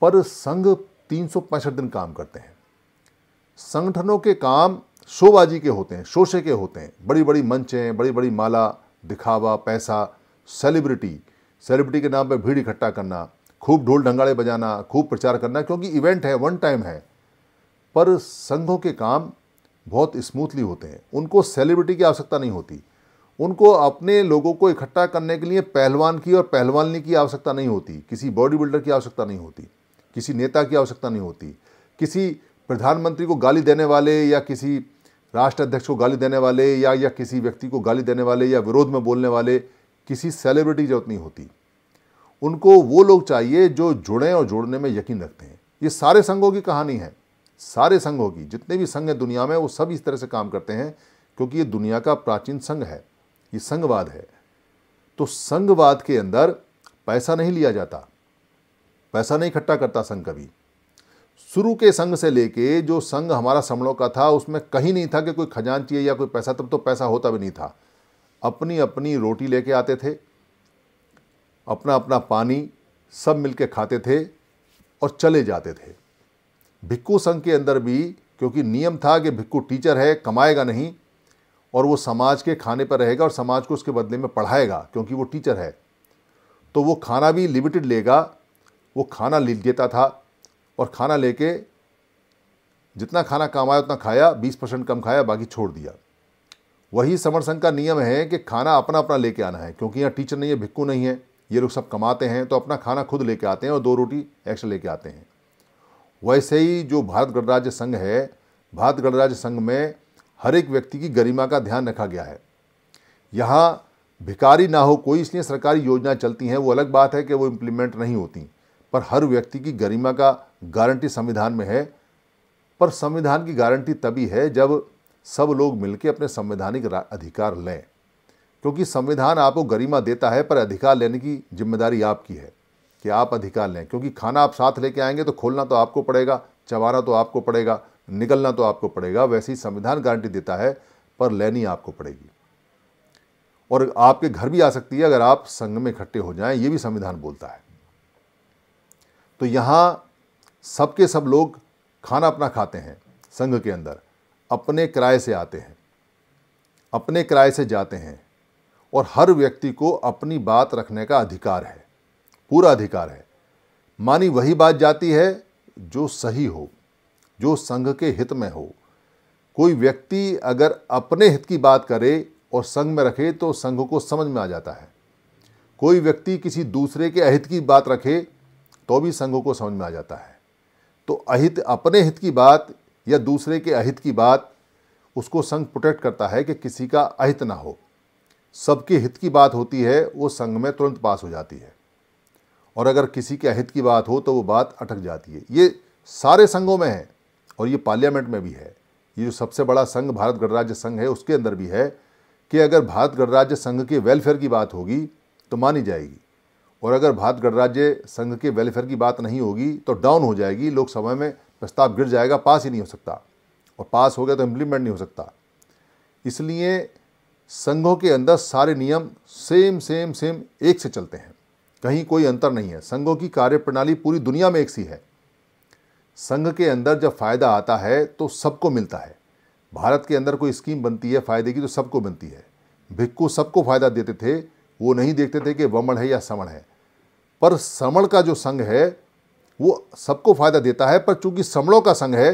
पर संघ तीन दिन काम करते हैं संगठनों के काम शोबाजी के होते हैं शोशे के होते हैं बड़ी बड़ी मंचें बड़ी बड़ी माला दिखावा पैसा सेलिब्रिटी सेलिब्रिटी के नाम पर भीड़ इकट्ठा करना खूब ढोल ढंगाड़े बजाना खूब प्रचार करना क्योंकि इवेंट है वन टाइम है पर संघों के काम बहुत स्मूथली होते हैं उनको सेलिब्रिटी की आवश्यकता नहीं होती उनको अपने लोगों को इकट्ठा करने के लिए पहलवान की और पहलवानी की आवश्यकता नहीं होती किसी बॉडी बिल्डर की आवश्यकता नहीं होती किसी नेता की आवश्यकता नहीं होती किसी प्रधानमंत्री को गाली देने वाले या किसी राष्ट्र अध्यक्ष को गाली देने वाले या या किसी व्यक्ति को गाली देने वाले या विरोध में बोलने वाले किसी सेलिब्रिटी जरूरत नहीं होती उनको वो लोग चाहिए जो जुड़े और जुड़ने में यकीन रखते हैं ये सारे संघों की कहानी है सारे संघों की जितने भी संघ हैं दुनिया में वो सब इस तरह से काम करते हैं क्योंकि ये दुनिया का प्राचीन संघ है ये संघवाद है तो संघवाद के अंदर पैसा नहीं लिया जाता पैसा नहीं इकट्ठा करता संघ कभी शुरू के संघ से लेके जो संघ हमारा समणों का था उसमें कहीं नहीं था कि कोई खजान चाहिए या कोई पैसा तब तो पैसा होता भी नहीं था अपनी अपनी रोटी लेके आते थे अपना अपना पानी सब मिलके खाते थे और चले जाते थे भिक्खू संघ के अंदर भी क्योंकि नियम था कि भिक्खू टीचर है कमाएगा नहीं और वो समाज के खाने पर रहेगा और समाज को उसके बदले में पढ़ाएगा क्योंकि वो टीचर है तो वो खाना भी लिमिटेड लेगा वो खाना ले लेता था और खाना लेके जितना खाना काम आया उतना खाया बीस परसेंट कम खाया बाकी छोड़ दिया वही समर संघ का नियम है कि खाना अपना अपना लेके आना है क्योंकि यहाँ टीचर नहीं है भिक्कू नहीं है ये लोग सब कमाते हैं तो अपना खाना खुद लेके आते हैं और दो रोटी एक्स्ट्रा लेके आते हैं वैसे ही जो भारत गणराज्य संघ है भारत गणराज्य संघ में हर एक व्यक्ति की गरिमा का ध्यान रखा गया है यहाँ भिकारी ना हो कोई इसलिए सरकारी योजनाएं चलती हैं वो अलग बात है कि वो इम्प्लीमेंट नहीं होती पर हर व्यक्ति की गरिमा का गारंटी संविधान में है पर संविधान की गारंटी तभी है जब सब लोग मिलकर अपने संवैधानिक अधिकार लें क्योंकि संविधान आपको गरिमा देता है पर अधिकार लेने की जिम्मेदारी आपकी है कि आप अधिकार लें क्योंकि खाना आप साथ लेके आएंगे तो खोलना तो आपको पड़ेगा चबाना तो आपको पड़ेगा निकलना तो आपको पड़ेगा वैसे ही संविधान गारंटी देता है पर लेनी आपको पड़ेगी और आपके घर भी आ सकती है अगर आप संघ में इकट्ठे हो जाएं ये भी संविधान बोलता है तो यहाँ सबके सब लोग खाना अपना खाते हैं संघ के अंदर अपने किराए से आते हैं अपने किराए से जाते हैं और हर व्यक्ति को अपनी बात रखने का अधिकार है पूरा अधिकार है मानी वही बात जाती है जो सही हो जो संघ के हित में हो कोई व्यक्ति अगर अपने हित की बात करे और संघ में रखे तो संघ को समझ में आ जाता है कोई व्यक्ति किसी दूसरे के अहित की बात रखे तो भी संघों को समझ में आ जाता है तो अहित अपने हित की बात या दूसरे के अहित की बात उसको संघ प्रोटेक्ट करता है कि किसी का अहित ना हो सबके हित की बात होती है वो संघ में तुरंत पास हो जाती है और अगर किसी के अहित की बात हो तो वो बात अटक जाती है ये सारे संघों में है और ये पार्लियामेंट में भी है ये जो सबसे बड़ा संघ भारत गणराज्य संघ है उसके अंदर भी है कि अगर भारत गणराज्य संघ के वेलफेयर की बात होगी तो मानी जाएगी और अगर भारत गणराज्य संघ के वेलफेयर की बात नहीं होगी तो डाउन हो जाएगी लोकसभा में प्रस्ताव गिर जाएगा पास ही नहीं हो सकता और पास हो गया तो इम्प्लीमेंट नहीं हो सकता इसलिए संघों के अंदर सारे नियम सेम सेम सेम एक से चलते हैं कहीं कोई अंतर नहीं है संघों की कार्यप्रणाली पूरी दुनिया में एक सी है संघ के अंदर जब फ़ायदा आता है तो सबको मिलता है भारत के अंदर कोई स्कीम बनती है फ़ायदे की तो सबको बनती है भिक्कू सबको फ़ायदा देते थे वो नहीं देखते थे कि वमण है या समण है पर समण का जो संघ है वो सबको फ़ायदा देता है पर चूंकि समणों का संघ है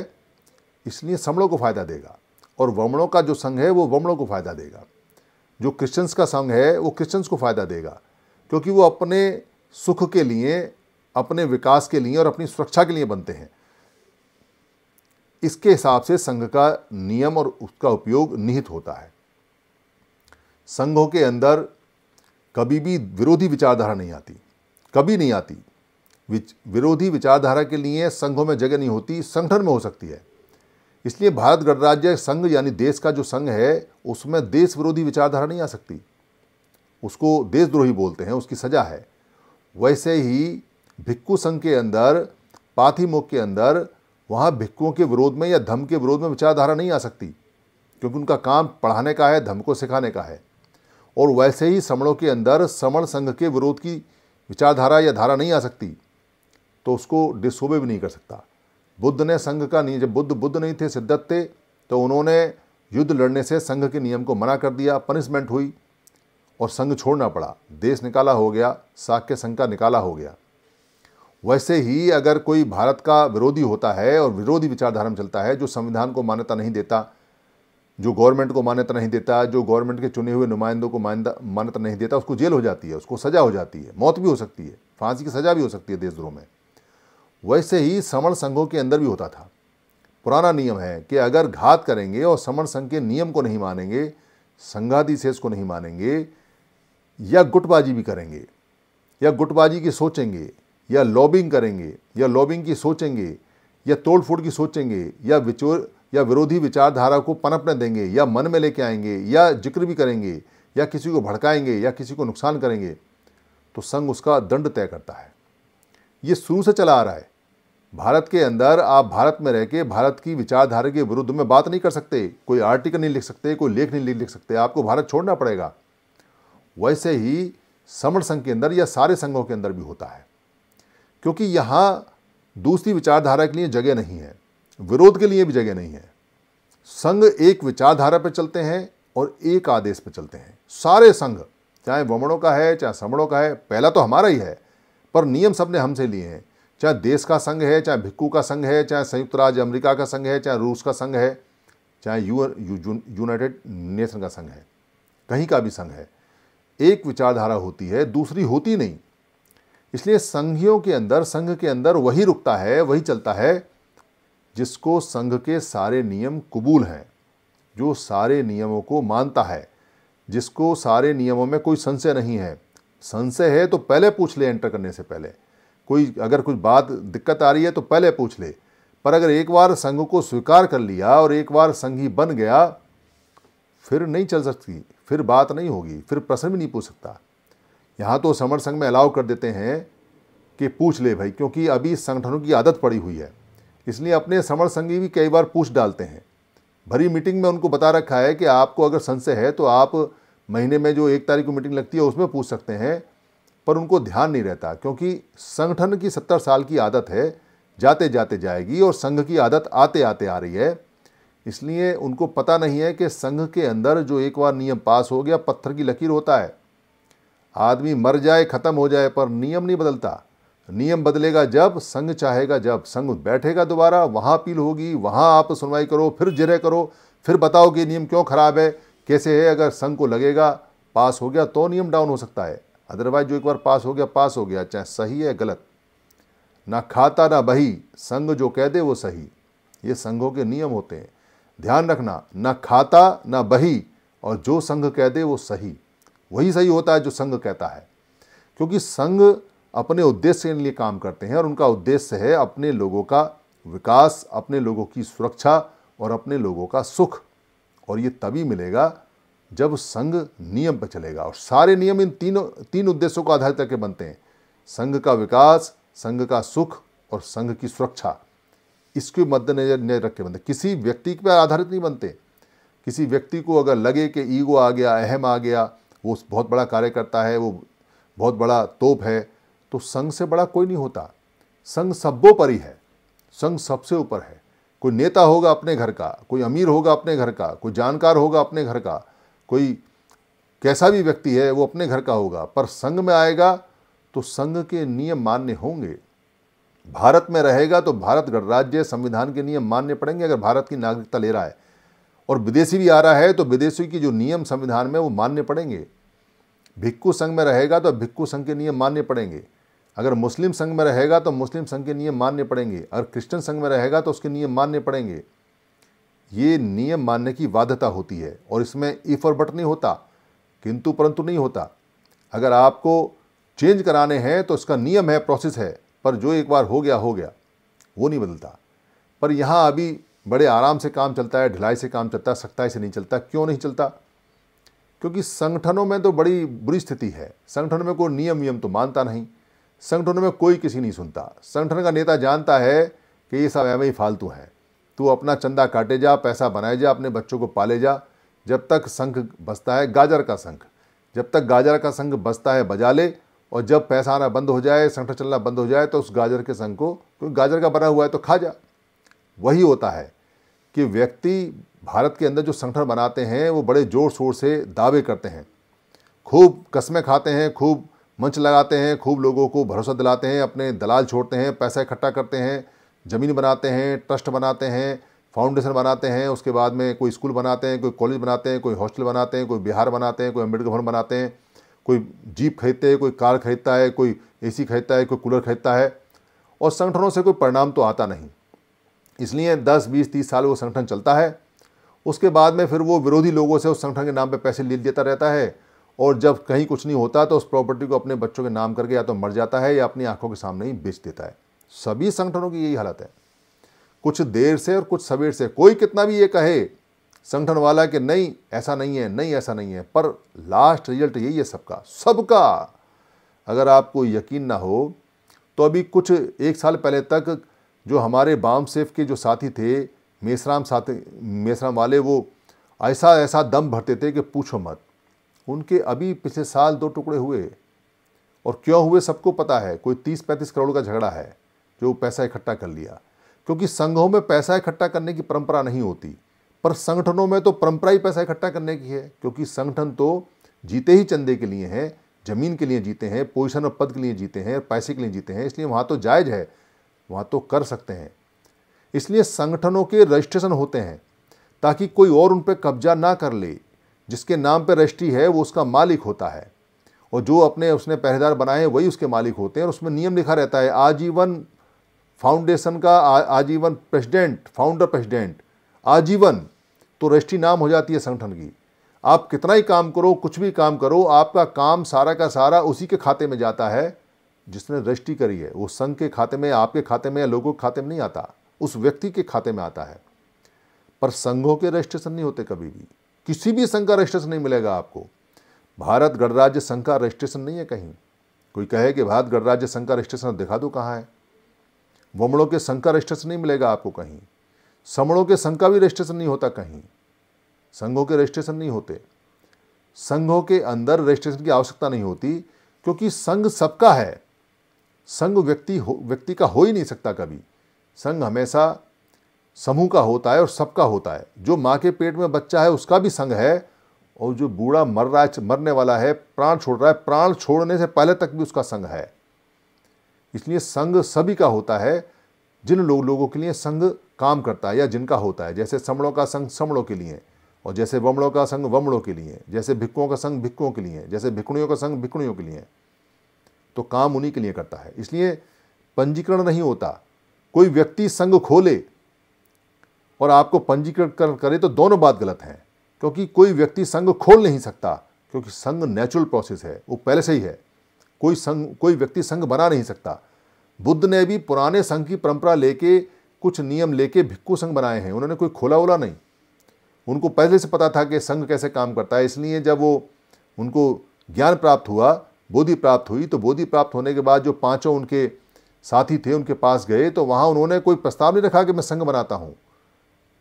इसलिए समणों को फ़ायदा देगा और वमणों का जो संघ है वो वमणों को फ़ायदा देगा जो क्रिश्चियंस का संघ है वो क्रिश्चियंस को फ़ायदा देगा क्योंकि वो अपने सुख के लिए अपने विकास के लिए और अपनी सुरक्षा के लिए बनते हैं इसके हिसाब से संघ का नियम और उसका उपयोग निहित होता है संघों के अंदर कभी भी विरोधी विचारधारा नहीं आती कभी नहीं आती विच, विरोधी विचारधारा के लिए संघों में जगह नहीं होती संगठन में हो सकती है इसलिए भारत गणराज्य संघ यानी देश का जो संघ है उसमें देश विरोधी विचारधारा नहीं आ सकती उसको देशद्रोही बोलते हैं उसकी सज़ा है वैसे ही भिक्खू संघ के अंदर पाथीमुख के अंदर वहाँ भिक्खुओं के विरोध में या धम के विरोध में विचारधारा नहीं आ सकती क्योंकि उनका काम पढ़ाने का है धम को सिखाने का है और वैसे ही समणों के अंदर समण संघ के विरोध की विचारधारा या धारा नहीं आ सकती तो उसको डिसोबे भी नहीं कर सकता बुद्ध ने संघ का नहीं जब बुद्ध बुद्ध नहीं थे सिद्धत थे तो उन्होंने युद्ध लड़ने से संघ के नियम को मना कर दिया पनिशमेंट हुई और संघ छोड़ना पड़ा देश निकाला हो गया साख्य संघ का निकाला हो गया वैसे ही अगर कोई भारत का विरोधी होता है और विरोधी विचारधारा में चलता है जो संविधान को मान्यता नहीं देता जो गवर्नमेंट को मान्यता नहीं देता जो गवर्नमेंट के चुने हुए नुमाइंदों को मान्यता नहीं देता उसको जेल हो जाती है उसको सज़ा हो जाती है मौत भी हो सकती है फांसी की सज़ा भी हो सकती है देशद्रोह में वैसे ही समण संघों के अंदर भी होता था पुराना नियम है कि अगर घात करेंगे और समण संघ के नियम को नहीं मानेंगे संघाधिशेष को नहीं मानेंगे या गुटबाजी भी करेंगे या गुटबाजी की सोचेंगे या लॉबिंग करेंगे या लॉबिंग की सोचेंगे या तोड़फोड़ की सोचेंगे या विचोर या विरोधी विचारधारा को पनपने देंगे या मन में लेके आएंगे या जिक्र भी करेंगे या किसी को भड़काएंगे या किसी को नुकसान करेंगे तो संघ उसका दंड तय करता है ये शुरू से चला आ रहा है भारत के अंदर आप भारत में रह के भारत की विचारधारा के विरुद्ध में बात नहीं कर सकते कोई आर्टिकल नहीं लिख सकते कोई लेख नहीं लिख सकते आपको भारत छोड़ना पड़ेगा वैसे ही समण संघ के अंदर या सारे संघों के अंदर भी होता है क्योंकि यहाँ दूसरी विचारधारा के लिए जगह नहीं है विरोध के लिए भी जगह नहीं है संघ एक विचारधारा पर चलते हैं और एक आदेश पर चलते हैं सारे संघ चाहे वमणों का है चाहे समणों का है पहला तो हमारा ही है पर नियम सबने हमसे लिए हैं चाहे देश का संघ है चाहे भिक्कू का संघ है चाहे संयुक्त राज्य अमेरिका का संघ है चाहे रूस का संघ है चाहे यूनाइटेड नेशन का संघ है कहीं का भी संघ है एक विचारधारा होती है दूसरी होती नहीं इसलिए संघियों के अंदर संघ के अंदर वही रुकता है वही चलता है जिसको संघ के सारे नियम कबूल हैं जो सारे नियमों को मानता है जिसको सारे नियमों में कोई संशय नहीं है संशय है तो पहले पूछ ले एंटर करने से पहले कोई अगर कुछ बात दिक्कत आ रही है तो पहले पूछ ले पर अगर एक बार संघ को स्वीकार कर लिया और एक बार संघी बन गया फिर नहीं चल सकती फिर बात नहीं होगी फिर प्रश्न भी नहीं पूछ सकता यहाँ तो समर संघ में अलाउ कर देते हैं कि पूछ ले भाई क्योंकि अभी संगठनों की आदत पड़ी हुई है इसलिए अपने समर संगी भी कई बार पूछ डालते हैं भरी मीटिंग में उनको बता रखा है कि आपको अगर संशय है तो आप महीने में जो एक तारीख को मीटिंग लगती है उसमें पूछ सकते हैं पर उनको ध्यान नहीं रहता क्योंकि संगठन की सत्तर साल की आदत है जाते जाते जाएगी और संघ की आदत आते आते आ रही है इसलिए उनको पता नहीं है कि संघ के अंदर जो एक बार नियम पास हो गया पत्थर की लकीर होता है आदमी मर जाए ख़त्म हो जाए पर नियम नहीं बदलता नियम बदलेगा जब संघ चाहेगा जब संघ बैठेगा दोबारा वहाँ अपील होगी वहाँ आप सुनवाई करो फिर जिरह करो फिर बताओ कि नियम क्यों खराब है कैसे है अगर संघ को लगेगा पास हो गया तो नियम डाउन हो सकता है अदरवाइज जो एक बार पास हो गया पास हो गया चाहे सही है गलत ना खाता ना बही संघ जो कह दे वो सही ये संघों के नियम होते हैं ध्यान रखना ना खाता ना बही और जो संघ कह दे वो सही वही सही होता है जो संघ कहता है क्योंकि संघ अपने उद्देश्य के लिए काम करते हैं और उनका उद्देश्य है अपने लोगों का विकास अपने लोगों की सुरक्षा और अपने लोगों का सुख और ये तभी मिलेगा जब संघ नियम पर चलेगा और सारे नियम इन तीनों तीन उद्देश्यों को आधारित करके बनते हैं संघ का विकास संघ का सुख और संघ की सुरक्षा इसके मद्देनजर रख के बनते किसी व्यक्ति पर आधारित नहीं बनते किसी व्यक्ति को अगर लगे कि ईगो आ गया अहम आ गया वो बहुत बड़ा कार्य करता है वो बहुत बड़ा तोप है तो संघ से बड़ा कोई नहीं होता संघ पर ही है संघ सबसे ऊपर है कोई नेता होगा अपने घर का कोई अमीर होगा अपने घर का कोई जानकार होगा अपने घर का कोई कैसा भी व्यक्ति है वो अपने घर का होगा पर संघ में आएगा तो संघ के नियम मान्य होंगे भारत में रहेगा तो भारत गणराज्य संविधान के नियम मान्य पड़ेंगे अगर भारत की नागरिकता ले रहा है और विदेशी भी आ रहा है तो विदेशी की जो नियम संविधान में वो मान्य पड़ेंगे भिक्खु संघ में रहेगा तो भिक्खु संघ के नियम मान्य पड़ेंगे अगर मुस्लिम संघ में रहेगा तो मुस्लिम संघ के नियम मानने पड़ेंगे अगर क्रिश्चियन संघ में रहेगा तो उसके नियम मानने पड़ेंगे ये नियम मानने की बाध्यता होती है और इसमें इफ और बट नहीं होता किंतु परंतु नहीं होता अगर आपको चेंज कराने हैं तो इसका नियम है प्रोसेस है पर जो एक बार हो गया हो गया वो नहीं बदलता पर यहाँ अभी बड़े आराम से काम चलता है ढिलाई से काम चलता है सख्ताई से नहीं चलता क्यों नहीं चलता क्योंकि संगठनों में तो बड़ी बुरी स्थिति है संगठन में कोई नियम नियम तो मानता नहीं संगठनों में कोई किसी नहीं सुनता संगठन का नेता जानता है कि ये सब एवं ही फालतू हैं तू अपना चंदा काटे जा पैसा बनाए जा अपने बच्चों को पाले जा जब तक संघ बसता है गाजर का संख जब तक गाजर का संघ बसता है बजा ले और जब पैसा आना बंद हो जाए संगठन चलना बंद हो जाए तो उस गाजर के संघ को क्योंकि गाजर का बना हुआ है तो खा जा वही होता है कि व्यक्ति भारत के अंदर जो संगठन बनाते हैं वो बड़े जोर शोर से दावे करते हैं खूब कस्में खाते हैं खूब मंच लगाते हैं खूब लोगों को भरोसा दिलाते हैं अपने दलाल छोड़ते हैं पैसा इकट्ठा करते हैं ज़मीन बनाते हैं ट्रस्ट बनाते हैं फाउंडेशन बनाते हैं उसके बाद में कोई स्कूल बनाते हैं कोई कॉलेज बनाते हैं कोई हॉस्टल बनाते हैं कोई बिहार बनाते हैं कोई अम्बेडकर भवन बनाते हैं कोई जीप खरीदते हैं कोई कार खरीदता है कोई ए खरीदता है कोई कूलर खरीदता है और संगठनों से कोई परिणाम तो आता नहीं इसलिए दस बीस तीस साल वो संगठन चलता है उसके बाद में फिर वो विरोधी लोगों से उस संगठन के नाम पर पैसे ले देता रहता है और जब कहीं कुछ नहीं होता तो उस प्रॉपर्टी को अपने बच्चों के नाम करके या तो मर जाता है या अपनी आंखों के सामने ही बेच देता है सभी संगठनों की यही हालत है कुछ देर से और कुछ सवेर से कोई कितना भी ये कहे संगठन वाला कि नहीं ऐसा नहीं है नहीं ऐसा नहीं है पर लास्ट रिजल्ट यही है सबका सबका अगर आपको यकीन ना हो तो अभी कुछ एक साल पहले तक जो हमारे बाम सेफ के जो साथी थे मेसराम साथी मेसराम वाले वो ऐसा ऐसा दम भरते थे कि पूछो मत उनके अभी पिछले साल दो टुकड़े हुए और क्यों हुए सबको पता है कोई तीस पैंतीस करोड़ का झगड़ा है जो पैसा इकट्ठा कर लिया क्योंकि संघों में पैसा इकट्ठा करने की परंपरा नहीं होती पर संगठनों में तो परंपरा ही पैसा इकट्ठा करने की है क्योंकि संगठन तो जीते ही चंदे के लिए हैं ज़मीन के लिए जीते हैं पोजिशन और पद के लिए जीते हैं पैसे के लिए जीते हैं इसलिए वहाँ तो जायज़ है वहाँ तो कर सकते हैं इसलिए संगठनों के रजिस्ट्रेशन होते हैं ताकि कोई और उन पर कब्जा ना कर ले जिसके नाम पर रजिस्ट्री है वो उसका मालिक होता है और जो अपने उसने पहरेदार बनाए हैं वही उसके मालिक होते हैं और उसमें नियम लिखा रहता है आजीवन फाउंडेशन का आ, आजीवन प्रेसिडेंट फाउंडर प्रेसिडेंट आजीवन तो रजिस्ट्री नाम हो जाती है संगठन की आप कितना ही काम करो कुछ भी काम करो आपका काम सारा का सारा उसी के खाते में जाता है जिसने रजिस्ट्री करी है वो संघ के खाते में आपके खाते में या लोगों के खाते में नहीं आता उस व्यक्ति के खाते में आता है पर संघों के रजिस्ट्रेशन नहीं होते कभी भी किसी भी संघ का रजिस्ट्रेशन नहीं मिलेगा आपको भारत गणराज्य संघ का रजिस्ट्रेशन नहीं है कहीं कोई कहे कि भारत गणराज्य संघ का रजिस्ट्रेशन दिखा दो कहाँ है वमड़ों के संघ का रजिस्ट्रेशन नहीं मिलेगा आपको कहीं समड़ों के संघ का भी रजिस्ट्रेशन नहीं होता कहीं संघों के रजिस्ट्रेशन नहीं होते संघों के अंदर रजिस्ट्रेशन की आवश्यकता नहीं होती क्योंकि संघ सबका है संघ व्यक्ति हो व्यक्ति का हो ही नहीं सकता कभी संघ हमेशा समूह का होता है और सबका होता है जो माँ के पेट में बच्चा है उसका भी संग है और जो बूढ़ा मर रहा है मरने वाला है प्राण छोड़ रहा है प्राण छोड़ने से पहले तक भी उसका संग है इसलिए संग सभी का होता है जिन लो, लोगों के लिए संग काम करता है या जिनका होता है जैसे समणों का संग समणों के लिए और जैसे वमणों का संग वमणों के लिए जैसे भिक्कुओं का संग भिक्कुओं के लिए जैसे भिकुणियों का संग भिकुणियों के लिए तो काम उन्हीं के लिए करता है इसलिए पंजीकरण नहीं होता कोई व्यक्ति संघ खोले और आपको पंजीकृत कर करे तो दोनों बात गलत है क्योंकि कोई व्यक्ति संघ खोल नहीं सकता क्योंकि संघ नेचुरल प्रोसेस है वो पहले से ही है कोई संघ कोई व्यक्ति संघ बना नहीं सकता बुद्ध ने भी पुराने संघ की परंपरा लेके कुछ नियम लेके भिक्खु संघ बनाए हैं उन्होंने कोई खोला वोला नहीं उनको पहले से पता था कि संघ कैसे काम करता है इसलिए जब वो उनको ज्ञान प्राप्त हुआ बोधि प्राप्त हुई तो बोधि प्राप्त होने के बाद जो पांचों उनके साथी थे उनके पास गए तो वहाँ उन्होंने कोई प्रस्ताव नहीं रखा कि मैं संघ बनाता हूँ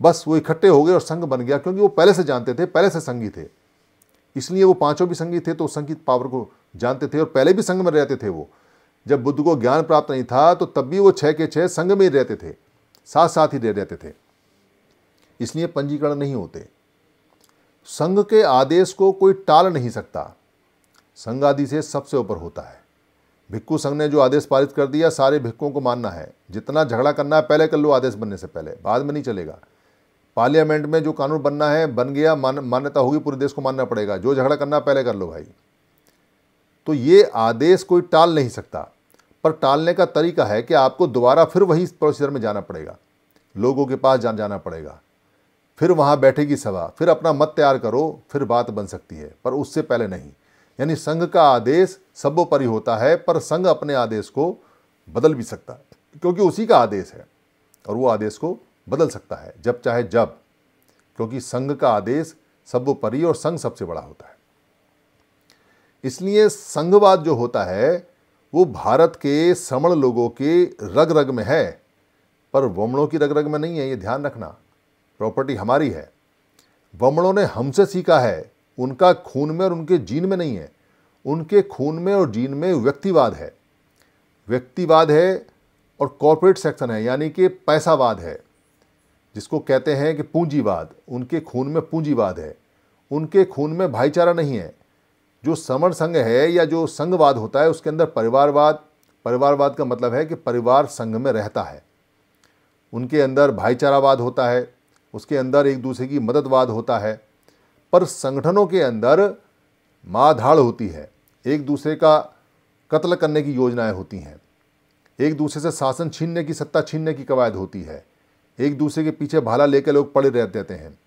बस वो इकट्ठे हो गए और संघ बन गया क्योंकि वो पहले से जानते थे पहले से संगी थे इसलिए वो पांचों भी संगी थे तो संगीत पावर को जानते थे और पहले भी संघ में रहते थे वो जब बुद्ध को ज्ञान प्राप्त नहीं था तो तब भी वो छः के छः संघ में ही रहते थे साथ साथ ही रह रहते थे इसलिए पंजीकरण नहीं होते संघ के आदेश को कोई टाल नहीं सकता संघ आदि से सबसे ऊपर होता है भिक्खु संघ ने जो आदेश पारित कर दिया सारे भिक्खुओं को मानना है जितना झगड़ा करना है पहले कर लो आदेश बनने से पहले बाद में नहीं चलेगा पार्लियामेंट में जो कानून बनना है बन गया मान मान्यता होगी पूरे देश को मानना पड़ेगा जो झगड़ा करना पहले कर लो भाई तो ये आदेश कोई टाल नहीं सकता पर टालने का तरीका है कि आपको दोबारा फिर वही प्रोसीजर में जाना पड़ेगा लोगों के पास जान जाना पड़ेगा फिर वहाँ बैठेगी सभा फिर अपना मत तैयार करो फिर बात बन सकती है पर उससे पहले नहीं यानी संघ का आदेश सबोपरि होता है पर संघ अपने आदेश को बदल भी सकता है क्योंकि उसी का आदेश है और वो आदेश को बदल सकता है जब चाहे जब क्योंकि संघ का आदेश सर्वोपरि और संघ सबसे बड़ा होता है इसलिए संघवाद जो होता है वो भारत के समण लोगों के रग रग में है पर वमणों की रग रग में नहीं है ये ध्यान रखना प्रॉपर्टी हमारी है वमणों ने हमसे सीखा है उनका खून में और उनके जीन में नहीं है उनके खून में और जीन में व्यक्तिवाद है व्यक्तिवाद है और कॉरपोरेट सेक्शन है यानी कि पैसावाद है जिसको कहते हैं कि पूंजीवाद उनके खून में पूंजीवाद है उनके खून में भाईचारा नहीं है जो समर संघ है या जो संघवाद होता है उसके अंदर परिवारवाद परिवारवाद का मतलब है कि परिवार संघ में रहता है उनके अंदर भाईचारावाद होता है उसके अंदर एक दूसरे की मददवाद होता है पर संगठनों के अंदर माधाड़ होती है एक दूसरे का कत्ल करने की योजनाएं होती हैं एक दूसरे से शासन छीनने की सत्ता छीनने की कवायद होती है एक दूसरे के पीछे भाला लेकर लोग पड़े रह देते हैं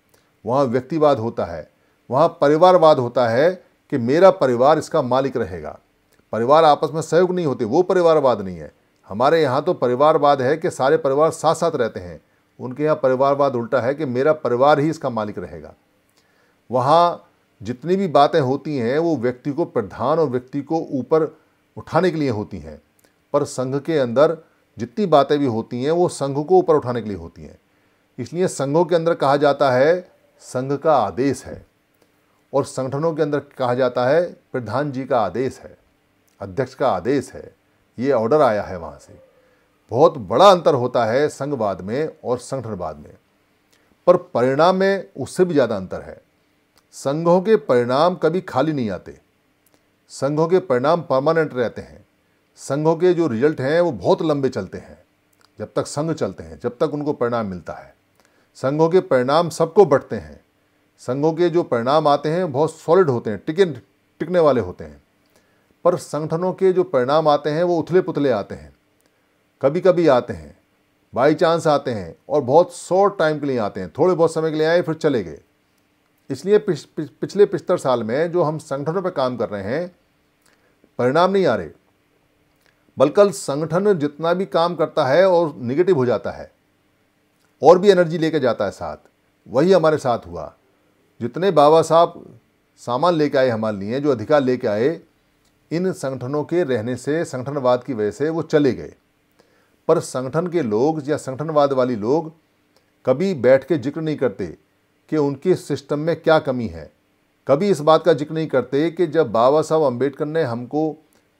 वहाँ व्यक्तिवाद होता है वहाँ परिवारवाद होता है कि मेरा परिवार इसका मालिक रहेगा परिवार आपस में सहयोग नहीं होते वो परिवारवाद नहीं है हमारे यहाँ तो परिवारवाद है कि सारे परिवार साथ साथ रहते हैं उनके यहाँ परिवारवाद उल्टा है कि मेरा परिवार ही इसका मालिक रहेगा वहाँ जितनी भी बातें होती हैं वो व्यक्ति को प्रधान और व्यक्ति को ऊपर उठाने के लिए होती हैं पर संघ के अंदर जितनी बातें भी होती हैं वो संघ को ऊपर उठाने के लिए होती हैं इसलिए संघों के अंदर कहा जाता है संघ का आदेश है और संगठनों के अंदर कहा जाता है प्रधान जी का आदेश है अध्यक्ष का आदेश है ये ऑर्डर आया है वहाँ से बहुत बड़ा अंतर होता है संघवाद में और संगठनवाद में पर परिणाम में उससे भी ज़्यादा अंतर है संघों के परिणाम कभी खाली नहीं आते संघों के परिणाम परमानेंट रहते हैं संघों के जो रिजल्ट हैं वो बहुत लंबे चलते हैं जब तक संघ चलते हैं जब तक उनको परिणाम मिलता है संघों के परिणाम सबको बढ़ते हैं संघों के जो परिणाम आते हैं बहुत सॉलिड होते हैं टिके टिकने वाले होते हैं पर संगठनों के जो परिणाम आते हैं वो उथले पुथले आते हैं कभी कभी आते हैं बाई चांस आते हैं और बहुत शॉर्ट टाइम के लिए आते हैं थोड़े बहुत समय के लिए आए फिर चले गए इसलिए पिछ, पिछ, पिछले पिछहत्तर साल में जो हम संगठनों पर काम कर रहे हैं परिणाम नहीं आ रहे बल्कि संगठन जितना भी काम करता है और निगेटिव हो जाता है और भी एनर्जी लेकर जाता है साथ वही हमारे साथ हुआ जितने बाबा साहब सामान लेकर आए हमारे लिए जो अधिकार लेकर आए इन संगठनों के रहने से संगठनवाद की वजह से वो चले गए पर संगठन के लोग या संगठनवाद वाली लोग कभी बैठ के जिक्र नहीं करते कि उनके सिस्टम में क्या कमी है कभी इस बात का जिक्र नहीं करते कि जब बाबा साहब अम्बेडकर ने हमको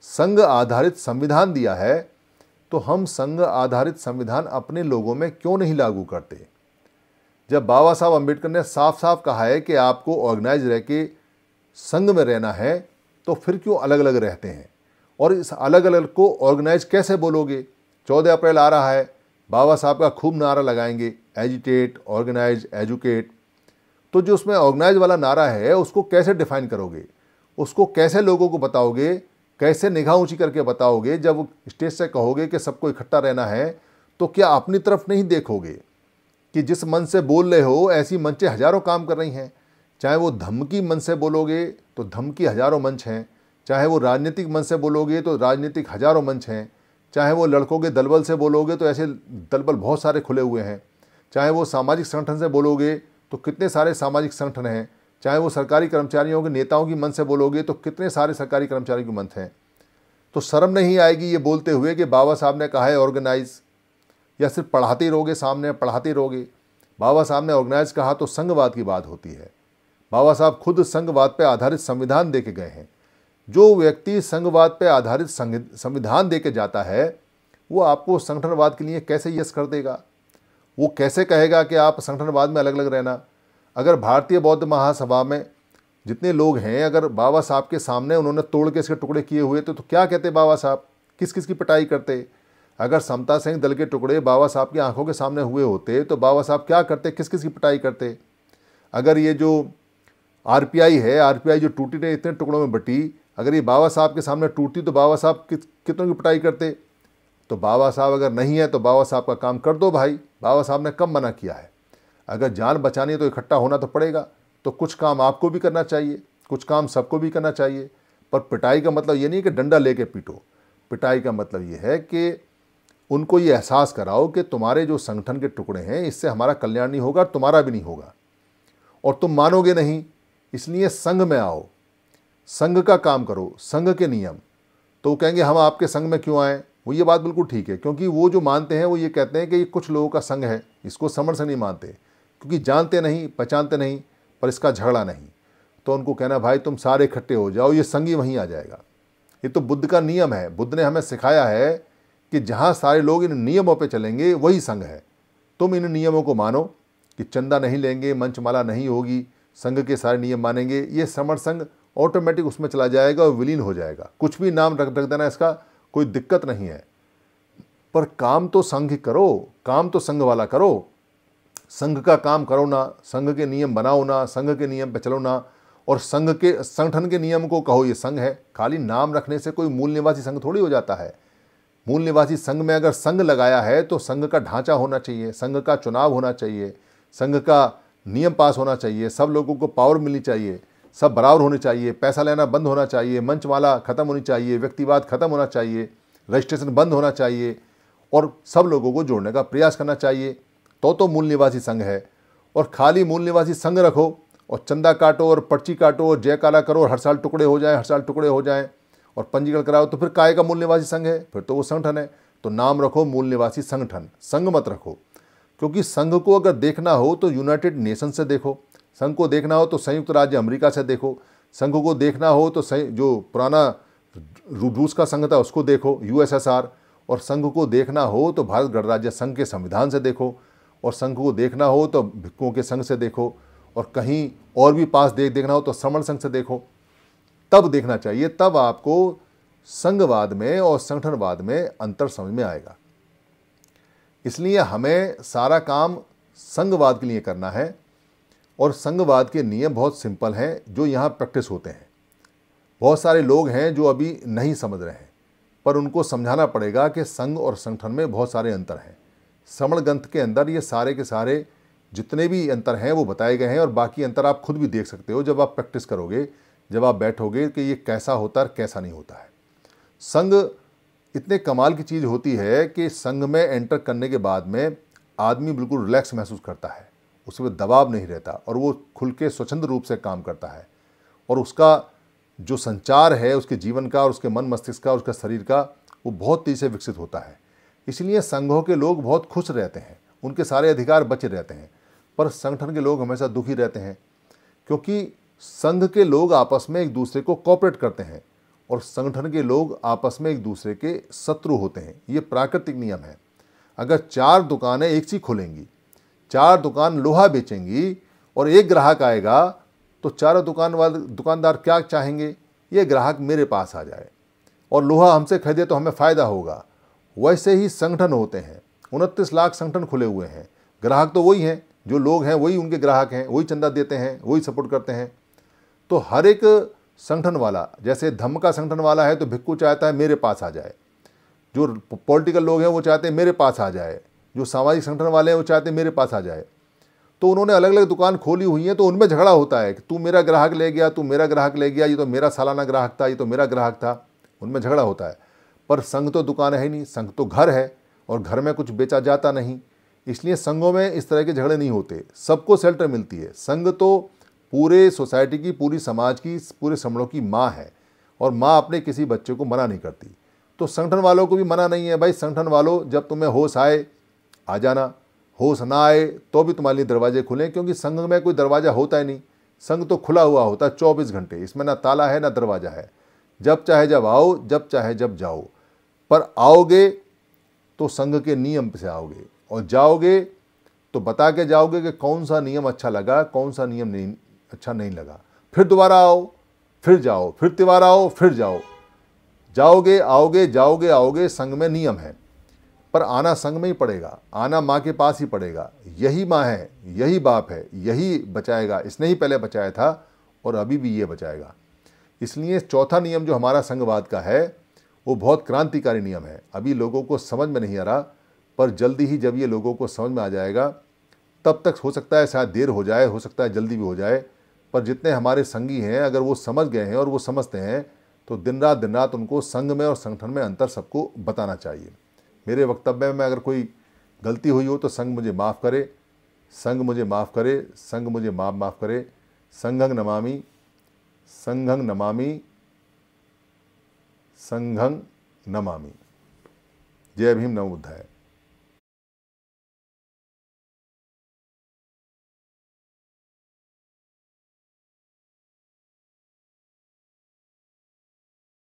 संघ आधारित संविधान दिया है तो हम संघ आधारित संविधान अपने लोगों में क्यों नहीं लागू करते जब बाबा साहब अम्बेडकर ने साफ साफ कहा है कि आपको ऑर्गेनाइज रह के संघ में रहना है तो फिर क्यों अलग अलग रहते हैं और इस अलग अलग को ऑर्गेनाइज कैसे बोलोगे चौदह अप्रैल आ रहा है बाबा साहब का खूब नारा लगाएंगे एजिटेट ऑर्गेनाइज एजुकेट तो जो उसमें ऑर्गेनाइज वाला नारा है उसको कैसे डिफाइन करोगे उसको कैसे लोगों को बताओगे कैसे निगाह ऊँची करके बताओगे जब स्टेज से कहोगे कि सबको इकट्ठा रहना है तो क्या अपनी तरफ नहीं देखोगे कि जिस मन से बोल रहे हो ऐसी मंचें हज़ारों काम कर रही हैं चाहे वो धमकी मन से बोलोगे तो धमकी हज़ारों मंच हैं चाहे वो राजनीतिक मन से बोलोगे तो राजनीतिक हज़ारों मंच हैं चाहे वो लड़कों के दलबल से बोलोगे तो ऐसे दलबल बहुत सारे खुले हुए हैं चाहे वो सामाजिक संगठन से बोलोगे तो कितने सारे सामाजिक संगठन हैं चाहे वो सरकारी कर्मचारी होंगे नेताओं की मन से बोलोगे तो कितने सारे सरकारी कर्मचारियों की मंथ हैं तो शर्म नहीं आएगी ये बोलते हुए कि बाबा साहब ने कहा है ऑर्गेनाइज या सिर्फ पढ़ाते रहोगे सामने पढ़ाते रहोगे बाबा साहब ने ऑर्गेनाइज कहा तो संघवाद की बात होती है बाबा साहब खुद संघवाद पर आधारित संविधान दे के गए हैं जो व्यक्ति संघवाद पर आधारित संविधान दे के जाता है वो आपको संगठनवाद के लिए कैसे यस कर देगा वो कैसे कहेगा कि आप संगठनवाद में अलग अलग रहना अगर भारतीय बौद्ध महासभा में जितने लोग हैं अगर बाबा साहब के सामने उन्होंने तोड़ के इसके टुकड़े किए हुए थे तो क्या कहते बाबा साहब किस किस की पिटाई करते अगर समता सिंह दल के टुकड़े बाबा साहब की आंखों के सामने हुए होते तो बाबा साहब क्या करते किस किस की पिटाई करते अगर ये जो आर है आर जो टूटी ने इतने टुकड़ों में बटी अगर ये बाबा साहब के सामने टूटती तो बाबा साहब कितनों की पिटाई करते तो बाबा साहब अगर नहीं है तो बाबा साहब का काम कर दो भाई बाबा साहब ने कब मना किया है अगर जान बचानी है तो इकट्ठा होना तो पड़ेगा तो कुछ काम आपको भी करना चाहिए कुछ काम सबको भी करना चाहिए पर पिटाई का मतलब ये नहीं कि डंडा लेके पीटो पिटाई का मतलब ये है कि उनको ये एहसास कराओ कि तुम्हारे जो संगठन के टुकड़े हैं इससे हमारा कल्याण नहीं होगा तुम्हारा भी नहीं होगा और तुम मानोगे नहीं इसलिए संघ में आओ संघ का काम करो संघ के नियम तो वो कहेंगे हम आपके संघ में क्यों आएँ वो ये बात बिल्कुल ठीक है क्योंकि वो जो मानते हैं वो ये कहते हैं कि ये कुछ लोगों का संघ है इसको समर्थ नहीं मानते क्योंकि जानते नहीं पहचानते नहीं पर इसका झगड़ा नहीं तो उनको कहना भाई तुम सारे इकट्ठे हो जाओ ये संगी वहीं आ जाएगा ये तो बुद्ध का नियम है बुद्ध ने हमें सिखाया है कि जहाँ सारे लोग इन नियमों पर चलेंगे वही संघ है तुम इन नियमों को मानो कि चंदा नहीं लेंगे मंचमाला नहीं होगी संघ के सारे नियम मानेंगे ये समर संघ ऑटोमेटिक उसमें चला जाएगा और विलीन हो जाएगा कुछ भी नाम रख रख देना इसका कोई दिक्कत नहीं है पर काम तो संघ करो काम तो संघ वाला करो संघ का काम करो ना संघ के नियम बनाओ ना संघ के नियम पे चलो ना और संघ के संगठन के नियम को कहो ये संघ है खाली नाम रखने से कोई मूल निवासी संघ थोड़ी हो जाता है मूल निवासी संघ में अगर संघ लगाया है तो संघ का ढांचा होना चाहिए संघ का चुनाव होना चाहिए संघ का नियम पास होना चाहिए सब लोगों को पावर मिलनी चाहिए सब बराबर होने चाहिए पैसा लेना बंद होना चाहिए मंचवाला खत्म होनी चाहिए व्यक्तिवाद खत्म होना चाहिए रजिस्ट्रेशन बंद होना चाहिए और सब लोगों को जोड़ने का प्रयास करना चाहिए तो तो मूल निवासी संघ है और खाली मूल निवासी संघ रखो और चंदा काटो और पर्ची काटो और जय काला करो और हर साल टुकड़े हो जाएं हर साल टुकड़े हो जाएं और पंजीकरण कराओ तो फिर काय का मूल निवासी संघ है फिर तो वो संगठन है तो नाम रखो मूल निवासी संगठन संघ मत रखो क्योंकि संघ को अगर देखना हो तो यूनाइटेड नेशन से देखो संघ को देखना हो तो संयुक्त राज्य अमेरिका से देखो संघ को देखना हो तो जो पुराना रूस का संघ था उसको देखो यूएसएसआर और संघ को देखना हो तो भारत गणराज्य संघ के संविधान से देखो और संघ को देखना हो तो भिक्कुओं के संघ से देखो और कहीं और भी पास देख देखना हो तो श्रमण संघ से देखो तब देखना चाहिए तब आपको संघवाद में और संगठनवाद में अंतर समझ में आएगा इसलिए हमें सारा काम संघवाद के लिए करना है और संघवाद के नियम बहुत सिंपल हैं जो यहाँ प्रैक्टिस होते हैं बहुत सारे लोग हैं जो अभी नहीं समझ रहे हैं पर उनको समझाना पड़ेगा कि संघ और संगठन में बहुत सारे अंतर हैं समण ग्रंथ के अंदर ये सारे के सारे जितने भी अंतर हैं वो बताए गए हैं और बाकी अंतर आप खुद भी देख सकते हो जब आप प्रैक्टिस करोगे जब आप बैठोगे कि ये कैसा होता है कैसा नहीं होता है संघ इतने कमाल की चीज़ होती है कि संघ में एंटर करने के बाद में आदमी बिल्कुल रिलैक्स महसूस करता है उस पर दबाव नहीं रहता और वो खुल के स्वच्छंद रूप से काम करता है और उसका जो संचार है उसके जीवन का और उसके मन मस्तिष्क का उसका शरीर का वो बहुत तेज़ी से विकसित होता है इसलिए संघों के लोग बहुत खुश रहते हैं उनके सारे अधिकार बचे रहते हैं पर संगठन के लोग हमेशा दुखी रहते हैं क्योंकि संघ के लोग आपस में एक दूसरे को कॉपरेट करते हैं और संगठन के लोग आपस में एक दूसरे के शत्रु होते हैं ये प्राकृतिक नियम है अगर चार दुकानें एक सी खोलेंगी चार दुकान लोहा बेचेंगी और एक ग्राहक आएगा तो चारों दुकान वाले दुकानदार क्या चाहेंगे ये ग्राहक मेरे पास आ जाए और लोहा हमसे खरीदे तो हमें फ़ायदा होगा वैसे ही संगठन होते हैं उनतीस लाख संगठन खुले हुए हैं ग्राहक तो वही हैं जो लोग हैं वही उनके ग्राहक हैं वही चंदा देते हैं वही सपोर्ट करते हैं तो हर एक संगठन वाला जैसे धम्म का संगठन वाला है तो भिक्कू चाहता है मेरे पास आ जाए जो पॉलिटिकल लोग हैं वो चाहते हैं मेरे पास आ जाए जो सामाजिक संगठन वाले हैं वो चाहते हैं मेरे पास आ जाए तो उन्होंने अलग अलग दुकान खोली हुई हैं तो उनमें झगड़ा होता है कि तू मेरा ग्राहक ले गया तू मेरा ग्राहक ले गया ये तो मेरा सालाना ग्राहक था ये तो मेरा ग्राहक था उनमें झगड़ा होता है पर संघ तो दुकान है ही नहीं संघ तो घर है और घर में कुछ बेचा जाता नहीं इसलिए संघों में इस तरह के झगड़े नहीं होते सबको सेल्टर मिलती है संघ तो पूरे सोसाइटी की पूरी समाज की पूरे समणों की माँ है और माँ अपने किसी बच्चे को मना नहीं करती तो संगठन वालों को भी मना नहीं है भाई संगठन वालों जब तुम्हें होश आए आ जाना होश ना आए तो भी तुम्हारे लिए दरवाजे खुले क्योंकि संघ में कोई दरवाज़ा होता ही नहीं संघ तो खुला हुआ होता है चौबीस घंटे इसमें ना ताला है ना दरवाज़ा है जब चाहे जब आओ जब चाहे जब जाओ पर आओगे तो संघ के नियम से आओगे और जाओगे तो बता के जाओगे कि कौन सा नियम अच्छा लगा कौन सा नियम नहीं अच्छा नहीं लगा फिर दोबारा आओ फिर जाओ फिर तिवारा आओ फिर जाओ जाओगे आओगे जाओगे आओगे संघ में नियम है पर आना संघ में ही पड़ेगा आना माँ के पास ही पड़ेगा यही माँ है यही बाप है यही बचाएगा इसने ही पहले बचाया था और अभी भी ये बचाएगा इसलिए चौथा नियम जो हमारा संघवाद का है वो बहुत क्रांतिकारी नियम है अभी लोगों को समझ में नहीं आ रहा पर जल्दी ही जब ये लोगों को समझ में आ जाएगा तब तक हो सकता है शायद देर हो जाए हो सकता है जल्दी भी हो जाए पर जितने हमारे संगी हैं अगर वो समझ गए हैं और वो समझते हैं तो दिन रात दिन रात उनको संघ में और संगठन में अंतर सबको बताना चाहिए मेरे वक्तव्य में अगर कोई गलती हुई हो तो संघ मुझे माफ़ करे संघ मुझे माफ़ करे संघ मुझे माफ माफ़ करे संघंग नमामि संघंग नमामि संघं नमामि जय भीम नवोध्याय